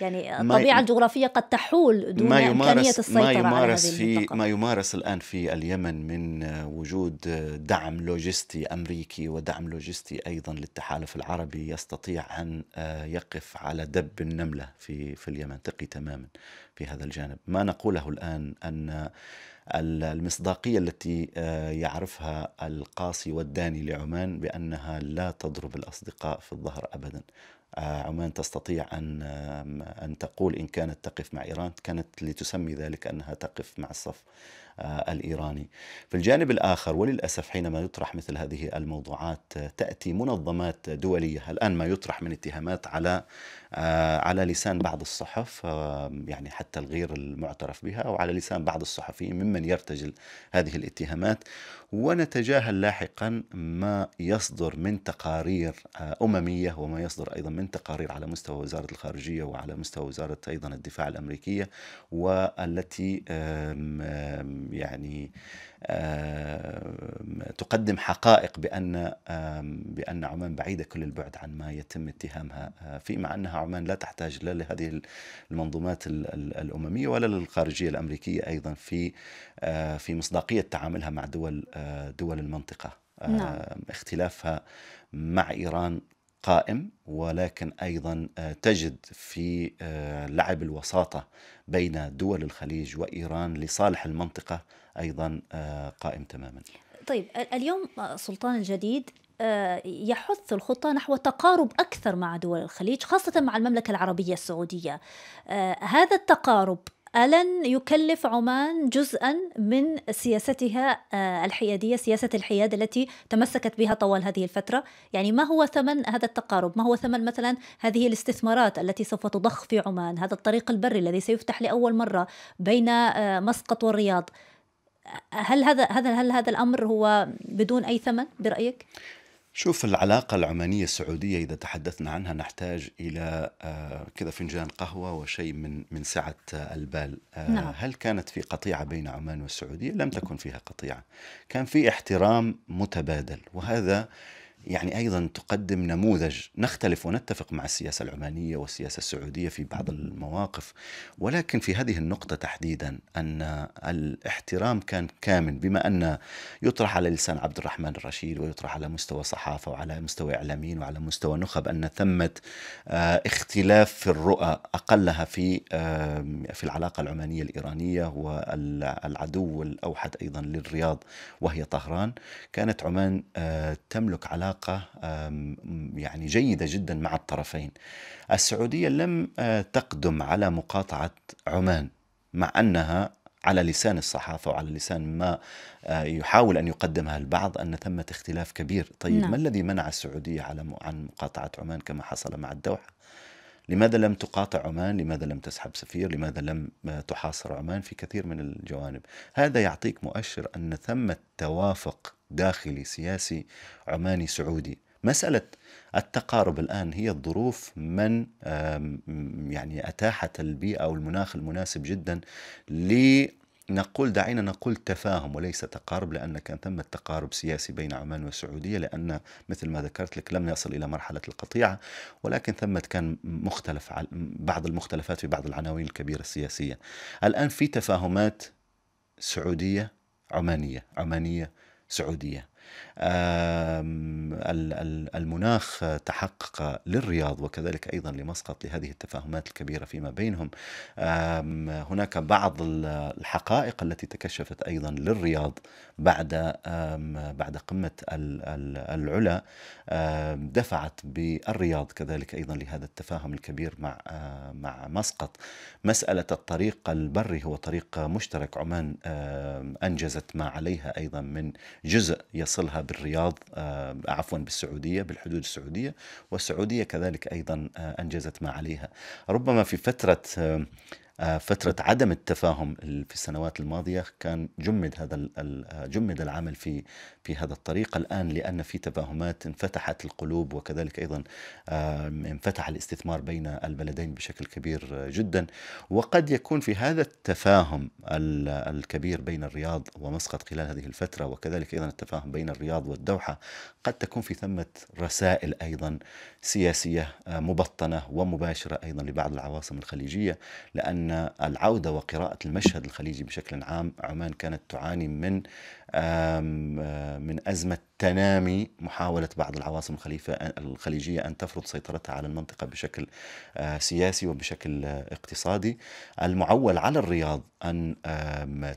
يعني الطبيعة الجغرافية قد تحول دون ما يمارس إمكانية السيطرة ما يمارس على هذه في ما يمارس الآن في اليمن من آه، وجود دعم لوجستي أمريكي ودعم لوجستي أيضا للتحالف العربي يستطيع أن يقف على دب النملة في في اليمن تقي تماما في هذا الجانب ما نقوله الآن أن المصداقية التي آه، يعرفها القاصي والداني لعمان بأنها لا تضرب الأصدقاء في الظهر أبدا آه، عمان تستطيع أن أن تقول إن كانت تقف مع إيران كانت لتسمي ذلك أنها تقف مع الصف آه، الإيراني في الجانب الآخر وللأسف حينما يطرح مثل هذه الموضوعات آه، تأتي منظمات دولية الآن ما يطرح من اتهامات على آه، على لسان بعض الصحف يعني حتى الغير المعترف بها وعلى لسان بعض الصحفيين ممن يرتجل هذه الاتهامات ونتجاهل لاحقا ما يصدر من تقارير أممية وما يصدر أيضا من تقارير على مستوى وزارة الخارجية وعلى مستوى وزارة أيضا الدفاع الأمريكية والتي يعني تقدم حقائق بأن بأن عمان بعيدة كل البعد عن ما يتم اتهامها آه، فيه مع أنها عمان لا تحتاج لا لهذه المنظومات الأممية ولا للخارجية الأمريكية أيضا في آه، في مصداقية تعاملها مع دول آه، دول المنطقة نعم. اختلافها مع إيران قائم ولكن ايضا تجد في لعب الوساطه بين دول الخليج وايران لصالح المنطقه ايضا آه، قائم تماما. طيب اليوم آه، سلطان الجديد آه، يحث الخطة نحو تقارب أكثر مع دول الخليج خاصة مع المملكة العربية السعودية هذا التقارب ألن يكلف عمان جزءا من سياستها آه، الحيادية سياسة الحياد التي تمسكت بها طوال هذه الفترة يعني ما هو ثمن هذا التقارب ما هو ثمن مثلا هذه الاستثمارات التي سوف تضخ في عمان هذا الطريق البري الذي سيفتح لأول مرة بين آه، مسقط والرياض هل هذا هل هذا الامر هو بدون اي ثمن برايك؟ شوف العلاقة العمانية السعودية إذا تحدثنا عنها نحتاج إلى آه، كذا فنجان قهوة وشيء من من سعة البال آه، نعم. هل كانت في قطيعة بين عمان والسعودية؟ لم تكن فيها قطيعة كان في احترام متبادل وهذا يعني ايضا تقدم نموذج نختلف ونتفق مع السياسه العمانيه والسياسه السعوديه في بعض المواقف ولكن في هذه النقطه تحديدا ان الاحترام كان كامل بما ان يطرح على لسان عبد الرحمن الرشيد ويطرح على مستوى صحافه وعلى مستوى اعلاميين وعلى مستوى نخب ان ثمه آه، اختلاف في الرؤى اقلها في آه، في العلاقه العمانيه الايرانيه والعدو الاوحد ايضا للرياض وهي طهران كانت عمان آه، تملك علاقه علاقة يعني جيدة جدا مع الطرفين السعودية لم آه، تقدم على مقاطعة عمان مع أنها على لسان الصحافة وعلى لسان ما آه، يحاول أن يقدمها البعض أن ثمة اختلاف كبير طيب ما نعم. الذي منع السعودية على عن مقاطعة عمان كما حصل مع الدوحة لماذا لم تقاطع عمان لماذا لم تسحب سفير لماذا لم آه، تحاصر عمان في كثير من الجوانب هذا يعطيك مؤشر أن ثمة توافق داخلي سياسي عماني سعودي مسألة التقارب الآن هي الظروف من يعني أتاحت البيئة والمناخ المناسب جدا نقول دعينا نقول تفاهم وليس تقارب لأن كان ثمة تقارب سياسي بين عمان والسعودية لأن مثل ما ذكرت لك لم يصل إلى مرحلة القطيعة ولكن ثمة كان مختلف بعض المختلفات في بعض العناوين الكبيرة السياسية الآن في تفاهمات سعودية عمانية عمانية سعوديه المناخ تحقق للرياض وكذلك أيضا لمسقط لهذه التفاهمات الكبيرة فيما بينهم هناك بعض الحقائق التي تكشفت أيضا للرياض بعد بعد قمة العلا دفعت بالرياض كذلك أيضا لهذا التفاهم الكبير مع مع مسقط مسألة الطريق البري هو طريق مشترك عمان أنجزت ما عليها أيضا من جزء يصل يصلها بالرياض آه، عفوا بالسعودية بالحدود السعودية والسعودية كذلك أيضا آه، أنجزت ما عليها ربما في فترة آه، فترة عدم التفاهم في السنوات الماضية كان جمد هذا جمد العمل في في هذا الطريق الآن لأن في تفاهمات انفتحت القلوب وكذلك أيضا انفتح الاستثمار بين البلدين بشكل كبير جدا وقد يكون في هذا التفاهم الكبير بين الرياض ومسقط خلال هذه الفترة وكذلك أيضا التفاهم بين الرياض والدوحة قد تكون في ثمة رسائل أيضا سياسية آه، مبطنة ومباشرة أيضا لبعض العواصم الخليجية لأن العودة وقراءة المشهد الخليجي بشكل عام عمان كانت تعاني من من أزمة تنامي محاولة بعض العواصم الخليفة الخليجية أن تفرض سيطرتها على المنطقة بشكل سياسي وبشكل اقتصادي المعول على الرياض أن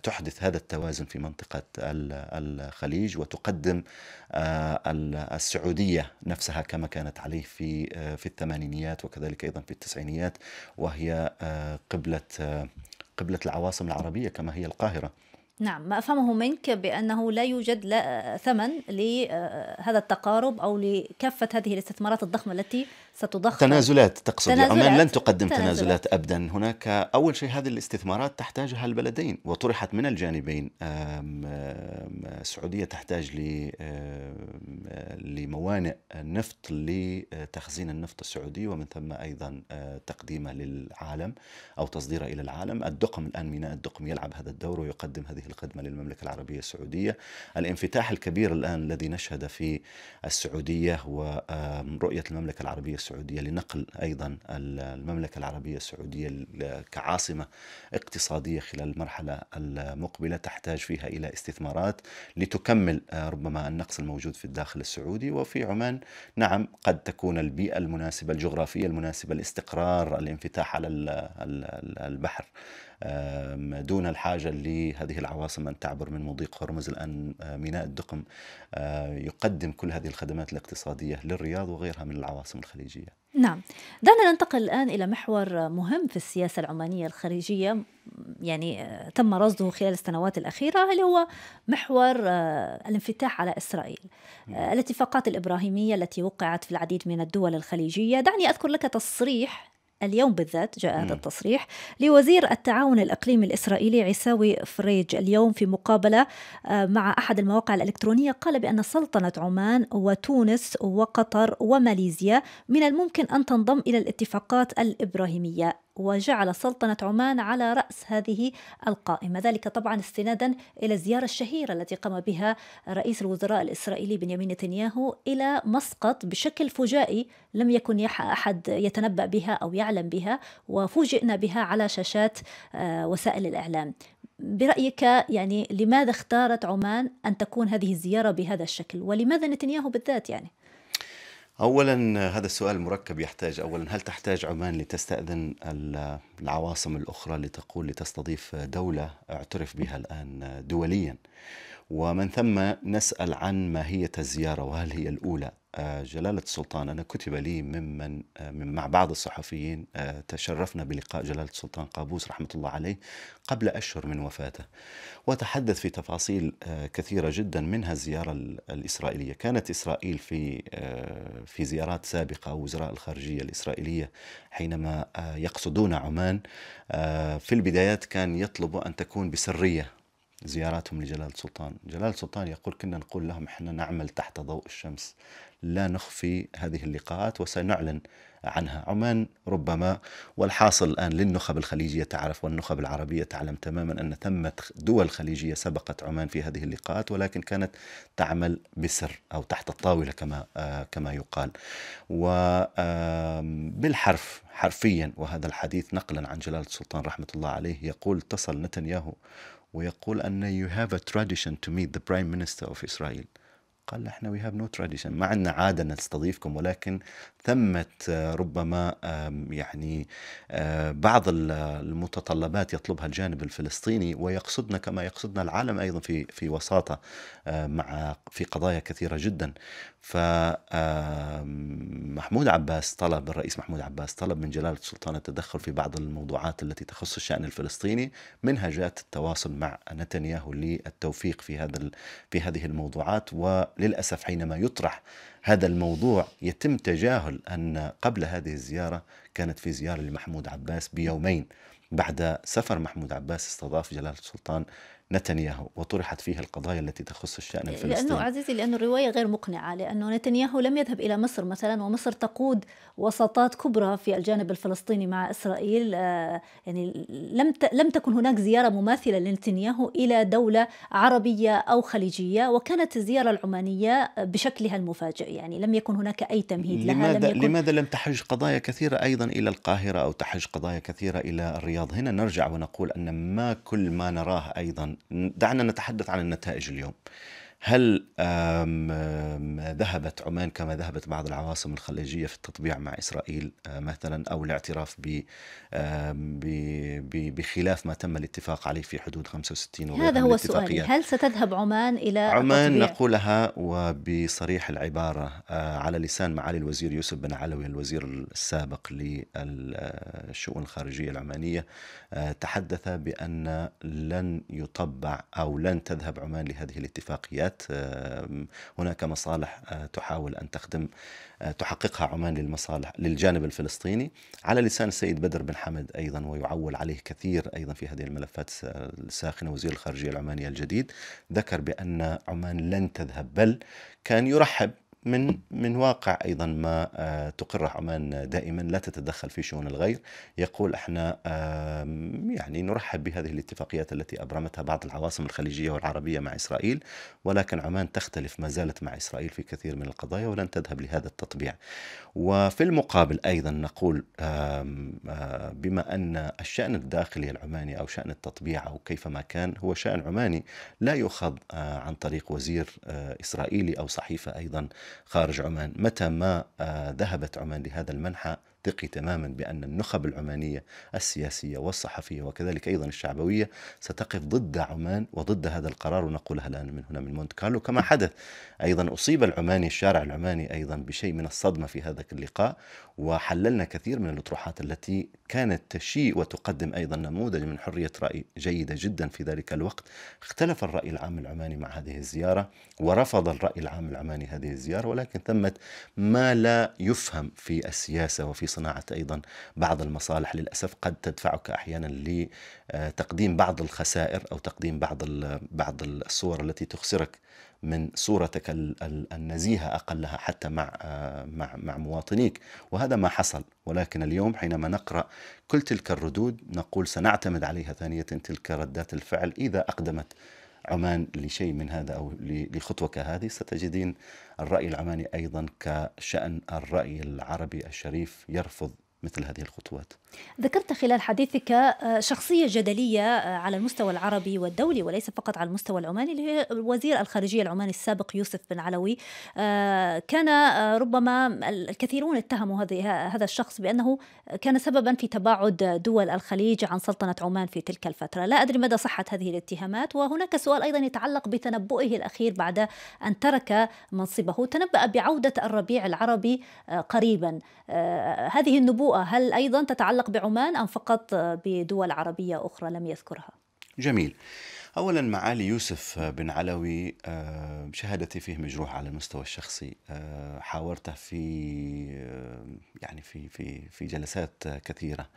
تحدث هذا التوازن في منطقة الخليج وتقدم السعودية نفسها كما كانت عليه في في الثمانينيات وكذلك أيضا في التسعينيات وهي قبلة قبلة العواصم العربية كما هي القاهرة نعم ما أفهمه منك بأنه لا يوجد لا آه، ثمن لهذا التقارب أو لكافة هذه الاستثمارات الضخمة التي ستضخم تنازلات تقصد يعني تنازلات. عمان لن تقدم تنازلات. تنازلات أبدا هناك أول شيء هذه الاستثمارات تحتاجها البلدين وطرحت من الجانبين السعودية تحتاج لموانئ نفط لتخزين النفط السعودي ومن ثم أيضا آه، تقديمه للعالم أو تصديره إلى العالم الدقم الآن ميناء الدقم يلعب هذا الدور ويقدم هذه الخدمة للمملكة العربية السعودية الانفتاح الكبير الآن الذي نشهد في السعودية ورؤية المملكة العربية السعودية السعودية لنقل أيضا المملكة العربية السعودية كعاصمة اقتصادية خلال المرحلة المقبلة تحتاج فيها إلى استثمارات لتكمل آه، ربما النقص الموجود في الداخل السعودي وفي عمان نعم قد تكون البيئة المناسبة الجغرافية المناسبة الاستقرار الانفتاح على البحر دون الحاجة لهذه العواصم أن تعبر من مضيق هرمز الآن آه، ميناء الدقم آه، يقدم كل هذه الخدمات الاقتصادية للرياض وغيرها من العواصم الخليجية نعم دعنا ننتقل الآن إلى محور مهم في السياسة العمانية الخارجية يعني آه، تم رصده خلال السنوات الأخيرة اللي هو محور الانفتاح على إسرائيل الاتفاقات الإبراهيمية التي وقعت في العديد من الدول الخليجية دعني أذكر لك تصريح اليوم بالذات جاء هذا التصريح لوزير التعاون الإقليمي الإسرائيلي عيساوي فريج اليوم في مقابلة آه، مع أحد المواقع الإلكترونية قال بأن سلطنة عمان وتونس وقطر وماليزيا من الممكن أن تنضم إلى الاتفاقات الإبراهيمية وجعل سلطنة عمان على رأس هذه القائمة ذلك طبعا استنادا إلى الزيارة الشهيرة التي قام بها رئيس الوزراء الإسرائيلي بنيامين نتنياهو إلى مسقط بشكل فجائي لم يكن أحد يتنبأ بها أو يعلم بها وفوجئنا بها على شاشات آه، وسائل الإعلام برأيك يعني لماذا اختارت عمان أن تكون هذه الزيارة بهذا الشكل ولماذا نتنياهو بالذات يعني؟ اولا هذا السؤال المركب يحتاج اولا هل تحتاج عمان لتستاذن العواصم الاخرى لتقول لتستضيف دوله اعترف بها الان دوليا ومن ثم نسأل عن ماهية الزيارة وهل هي الأولى آه، جلالة السلطان أنا كتب لي ممن آه، من مع بعض الصحفيين آه، تشرفنا بلقاء جلالة السلطان قابوس رحمة الله عليه قبل أشهر من وفاته وتحدث في تفاصيل كثيرة جدا منها الزيارة الإسرائيلية كانت إسرائيل في في زيارات سابقة وزراء الخارجية الإسرائيلية حينما يقصدون عمان في البدايات كان يطلب أن تكون بسرية زياراتهم لجلال السلطان جلال السلطان يقول كنا نقول لهم احنا نعمل تحت ضوء الشمس لا نخفي هذه اللقاءات وسنعلن عنها عمان ربما والحاصل الآن للنخب الخليجية تعرف والنخب العربية تعلم تماما أن ثمة دول خليجية سبقت عمان في هذه اللقاءات ولكن كانت تعمل بسر أو تحت الطاولة كما آه، كما يقال وبالحرف حرفيا وهذا الحديث نقلا عن جلالة السلطان رحمة الله عليه يقول اتصل نتنياهو ويقول أن you have a tradition to meet the prime minister of Israel قال احنا we have no tradition ما عندنا عادة نستضيفكم ولكن ثمة آه، ربما يعني آه، بعض آه، المتطلبات يطلبها الجانب الفلسطيني ويقصدنا كما يقصدنا العالم أيضا في في وساطة مع في قضايا كثيرة جدا فمحمود عباس طلب الرئيس محمود عباس طلب من جلالة السلطان التدخل في بعض الموضوعات التي تخص الشأن الفلسطيني منها جاءت التواصل مع نتنياهو للتوفيق في هذا في هذه الموضوعات وللأسف حينما يطرح هذا الموضوع يتم تجاهل أن قبل هذه الزيارة كانت في زيارة لمحمود عباس بيومين بعد سفر محمود عباس استضاف جلالة السلطان نتنياهو وطرحت فيه القضايا التي تخص الشأن الفلسطيني لأنه عزيزي لأنه الرواية غير مقنعة لأنه نتنياهو لم يذهب إلى مصر مثلا ومصر تقود وساطات كبرى في الجانب الفلسطيني مع إسرائيل آه، يعني لم لم تكن هناك زيارة مماثلة لنتنياهو إلى دولة عربية أو خليجية وكانت الزيارة العمانية بشكلها المفاجئ يعني لم يكن هناك أي تمهيد لها لماذا لم, لماذا لم تحج قضايا كثيرة أيضا إلى القاهرة أو تحج قضايا كثيرة إلى الرياض هنا نرجع ونقول أن ما كل ما نراه أيضا دعنا نتحدث عن النتائج اليوم هل ذهبت عمان كما ذهبت بعض العواصم الخليجية في التطبيع مع إسرائيل آه، مثلا أو الاعتراف ب بخلاف ما تم الاتفاق عليه في حدود 65 هذا هو سؤالي هل ستذهب عمان إلى عمان التطبيع؟ نقولها وبصريح العبارة آه، على لسان معالي الوزير يوسف بن علوي الوزير السابق للشؤون الخارجية العمانية آه، تحدث بأن لن يطبع أو لن تذهب عمان لهذه الاتفاقيات الولايات هناك مصالح آه، تحاول أن تخدم آه، تحققها عمان للمصالح للجانب الفلسطيني على لسان السيد بدر بن حمد أيضا ويعول عليه كثير أيضا في هذه الملفات الساخنة وزير الخارجية العمانيه الجديد ذكر بأن عمان لن تذهب بل كان يرحب من من واقع ايضا ما آه، تقره عمان دائما لا تتدخل في شؤون الغير يقول احنا يعني نرحب بهذه الاتفاقيات التي ابرمتها بعض العواصم الخليجيه والعربيه مع اسرائيل ولكن عمان تختلف ما زالت مع اسرائيل في كثير من القضايا ولن تذهب لهذا التطبيع وفي المقابل ايضا نقول آه، بما ان الشان الداخلي العماني او شان التطبيع او كيفما كان هو شان عماني لا يؤخذ آه، عن طريق وزير اسرائيلي او صحيفه ايضا خارج عمان متى ما آه، ذهبت عمان لهذا المنحى ثقي تماما بأن النخب العمانية السياسية والصحفية وكذلك أيضا الشعبوية ستقف ضد عمان وضد هذا القرار ونقولها الآن من هنا من مونت كارلو كما حدث أيضا أصيب العماني الشارع العماني أيضا بشيء من الصدمة في هذا اللقاء وحللنا كثير من الأطروحات التي كانت تشيء وتقدم أيضا نموذج من حرية رأي جيدة جدا في ذلك الوقت اختلف الرأي العام العماني مع هذه الزيارة ورفض الرأي العام العماني هذه الزيارة ولكن ثمة ما لا يفهم في السياسة وفي صناعة أيضا بعض المصالح للأسف قد تدفعك أحيانا لتقديم بعض الخسائر أو تقديم بعض بعض الصور التي تخسرك من صورتك النزيهة أقلها حتى مع, آه، مع, مع مواطنيك وهذا ما حصل ولكن اليوم حينما نقرأ كل تلك الردود نقول سنعتمد عليها ثانية تلك ردات الفعل إذا أقدمت عمان لشيء من هذا أو لخطوة كهذه ستجدين الرأي العماني أيضا كشأن الرأي العربي الشريف يرفض مثل هذه الخطوات ذكرت خلال حديثك آه، شخصية جدلية آه، على المستوى العربي والدولي وليس فقط على المستوى العماني اللي هي وزير الخارجية العماني السابق يوسف بن علوي آه، كان ربما الكثيرون اتهموا هذا الشخص بأنه كان سببا في تباعد دول الخليج عن سلطنة عمان في تلك الفترة لا أدري مدى صحة هذه الاتهامات وهناك سؤال أيضا يتعلق بتنبؤه الأخير بعد أن ترك منصبه تنبأ بعودة الربيع العربي قريبا هذه النبوءة هل أيضا تتعلق يتعلق بعمان أم فقط بدول عربية أخرى لم يذكرها؟ جميل أولا معالي يوسف آه، بن علوي آه، شهادتي فيه مجروحة على المستوى الشخصي آه، حاورته في يعني في في في جلسات كثيرة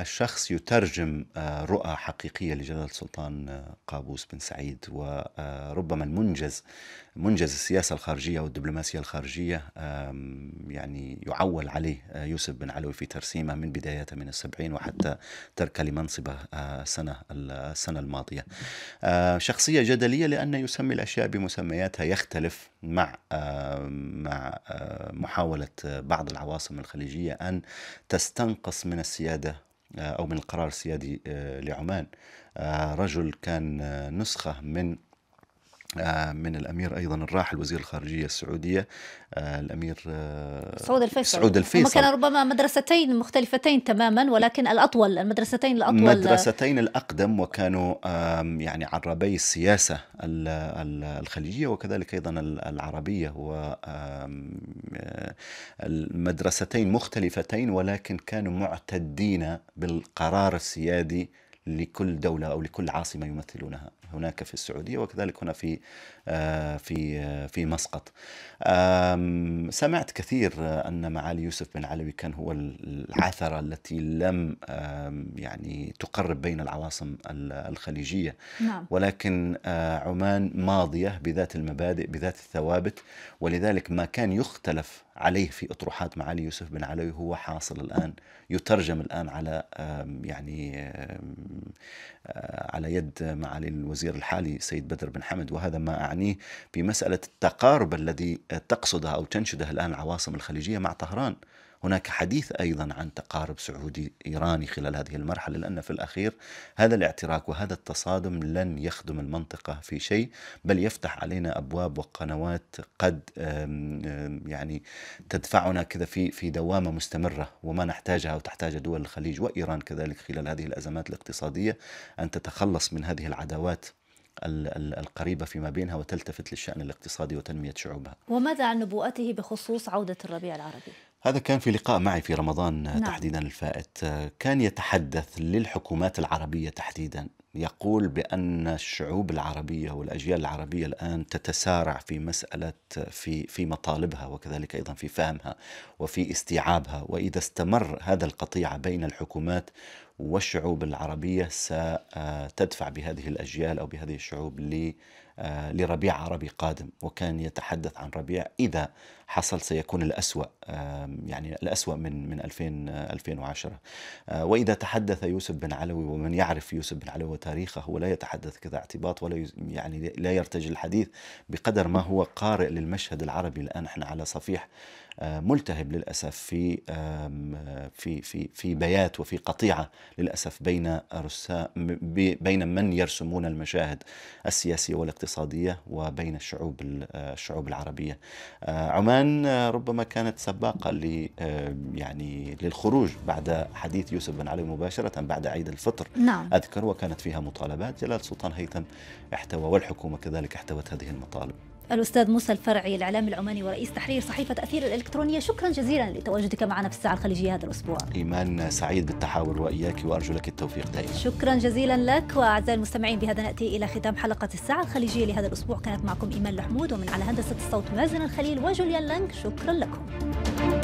الشخص يترجم رؤى حقيقية لجلالة السلطان قابوس بن سعيد وربما المنجز منجز السياسة الخارجية والدبلوماسية الخارجية يعني يعول عليه يوسف بن علوي في ترسيمه من بدايته من السبعين وحتى ترك لمنصبه السنة السنة الماضية آه، شخصية جدلية لأنه يسمي الأشياء بمسمياتها يختلف مع آه، مع آه، محاولة بعض العواصم الخليجية أن تستنقص من السيادة أو من القرار السيادي لعمان رجل كان نسخة من آه، من الامير ايضا الراحل وزير الخارجيه السعوديه آه، الامير آه، سعود الفيصل سعود الفيصل كان ربما مدرستين مختلفتين تماما ولكن الاطول المدرستين الاطول المدرستين الاقدم وكانوا يعني عربي السياسه الخليجيه وكذلك ايضا العربيه و المدرستين مختلفتين ولكن كانوا معتدين بالقرار السيادي لكل دوله او لكل عاصمه يمثلونها هناك في السعوديه وكذلك هنا في آه، في آه، في مسقط. سمعت كثير آه، ان معالي يوسف بن علوي كان هو العثره التي لم يعني تقرب بين العواصم الخليجيه نعم. ولكن عمان ماضيه بذات المبادئ بذات الثوابت ولذلك ما كان يختلف عليه في اطروحات معالي يوسف بن علوي هو حاصل الان يترجم الان على يعني على يد معالي الوزير الوزير الحالي سيد بدر بن حمد وهذا ما أعنيه بمسألة التقارب الذي تقصده أو تنشده الآن العواصم الخليجية مع طهران هناك حديث أيضا عن تقارب سعودي إيراني خلال هذه المرحلة لأن في الأخير هذا الاعتراك وهذا التصادم لن يخدم المنطقة في شيء بل يفتح علينا أبواب وقنوات قد يعني تدفعنا كذا في في دوامة مستمرة وما نحتاجها وتحتاج دول الخليج وإيران كذلك خلال هذه الأزمات الاقتصادية أن تتخلص من هذه العداوات القريبة فيما بينها وتلتفت للشأن الاقتصادي وتنمية شعوبها وماذا عن نبوءته بخصوص عودة الربيع العربي؟ هذا كان في لقاء معي في رمضان آه، نعم. تحديدا الفائت آه، كان يتحدث للحكومات العربية تحديدا يقول بأن الشعوب العربية والأجيال العربية الآن تتسارع في مسألة آه، في في مطالبها وكذلك أيضا في فهمها وفي استيعابها وإذا استمر هذا القطيع بين الحكومات والشعوب العربية ستدفع بهذه الأجيال أو بهذه الشعوب آه، لربيع عربي قادم وكان يتحدث عن ربيع إذا حصل سيكون الأسوأ يعني الأسوأ من من 2000 2010 آه، آه، وإذا تحدث يوسف بن علوي ومن يعرف يوسف بن علوي وتاريخه هو لا يتحدث كذا اعتباط ولا يعني لا يرتجل الحديث بقدر ما هو قارئ للمشهد العربي الآن احنا على صفيح آه، ملتهب للاسف في في في في بيات وفي قطيعه للاسف بين رسام بين من يرسمون المشاهد السياسيه والاقتصاديه وبين الشعوب آه، الشعوب العربيه. آه، عمان ربما كانت سباقه ل يعني للخروج بعد حديث يوسف بن علي مباشره بعد عيد الفطر نعم. اذكر وكانت فيها مطالبات جلال السلطان هيثم احتوى والحكومه كذلك احتوت هذه المطالب. الأستاذ موسى الفرعي الإعلامي العماني ورئيس تحرير صحيفة أثير الإلكترونية شكرا جزيلا لتواجدك معنا في الساعة الخليجية هذا الأسبوع إيمان سعيد بالتحاور وإياك وأرجو لك التوفيق دائما شكرا جزيلا لك وأعزائي المستمعين بهذا نأتي إلى ختام حلقة الساعة الخليجية لهذا الأسبوع كانت معكم إيمان الحمود ومن على هندسة الصوت مازن الخليل وجوليان لانك شكرا لكم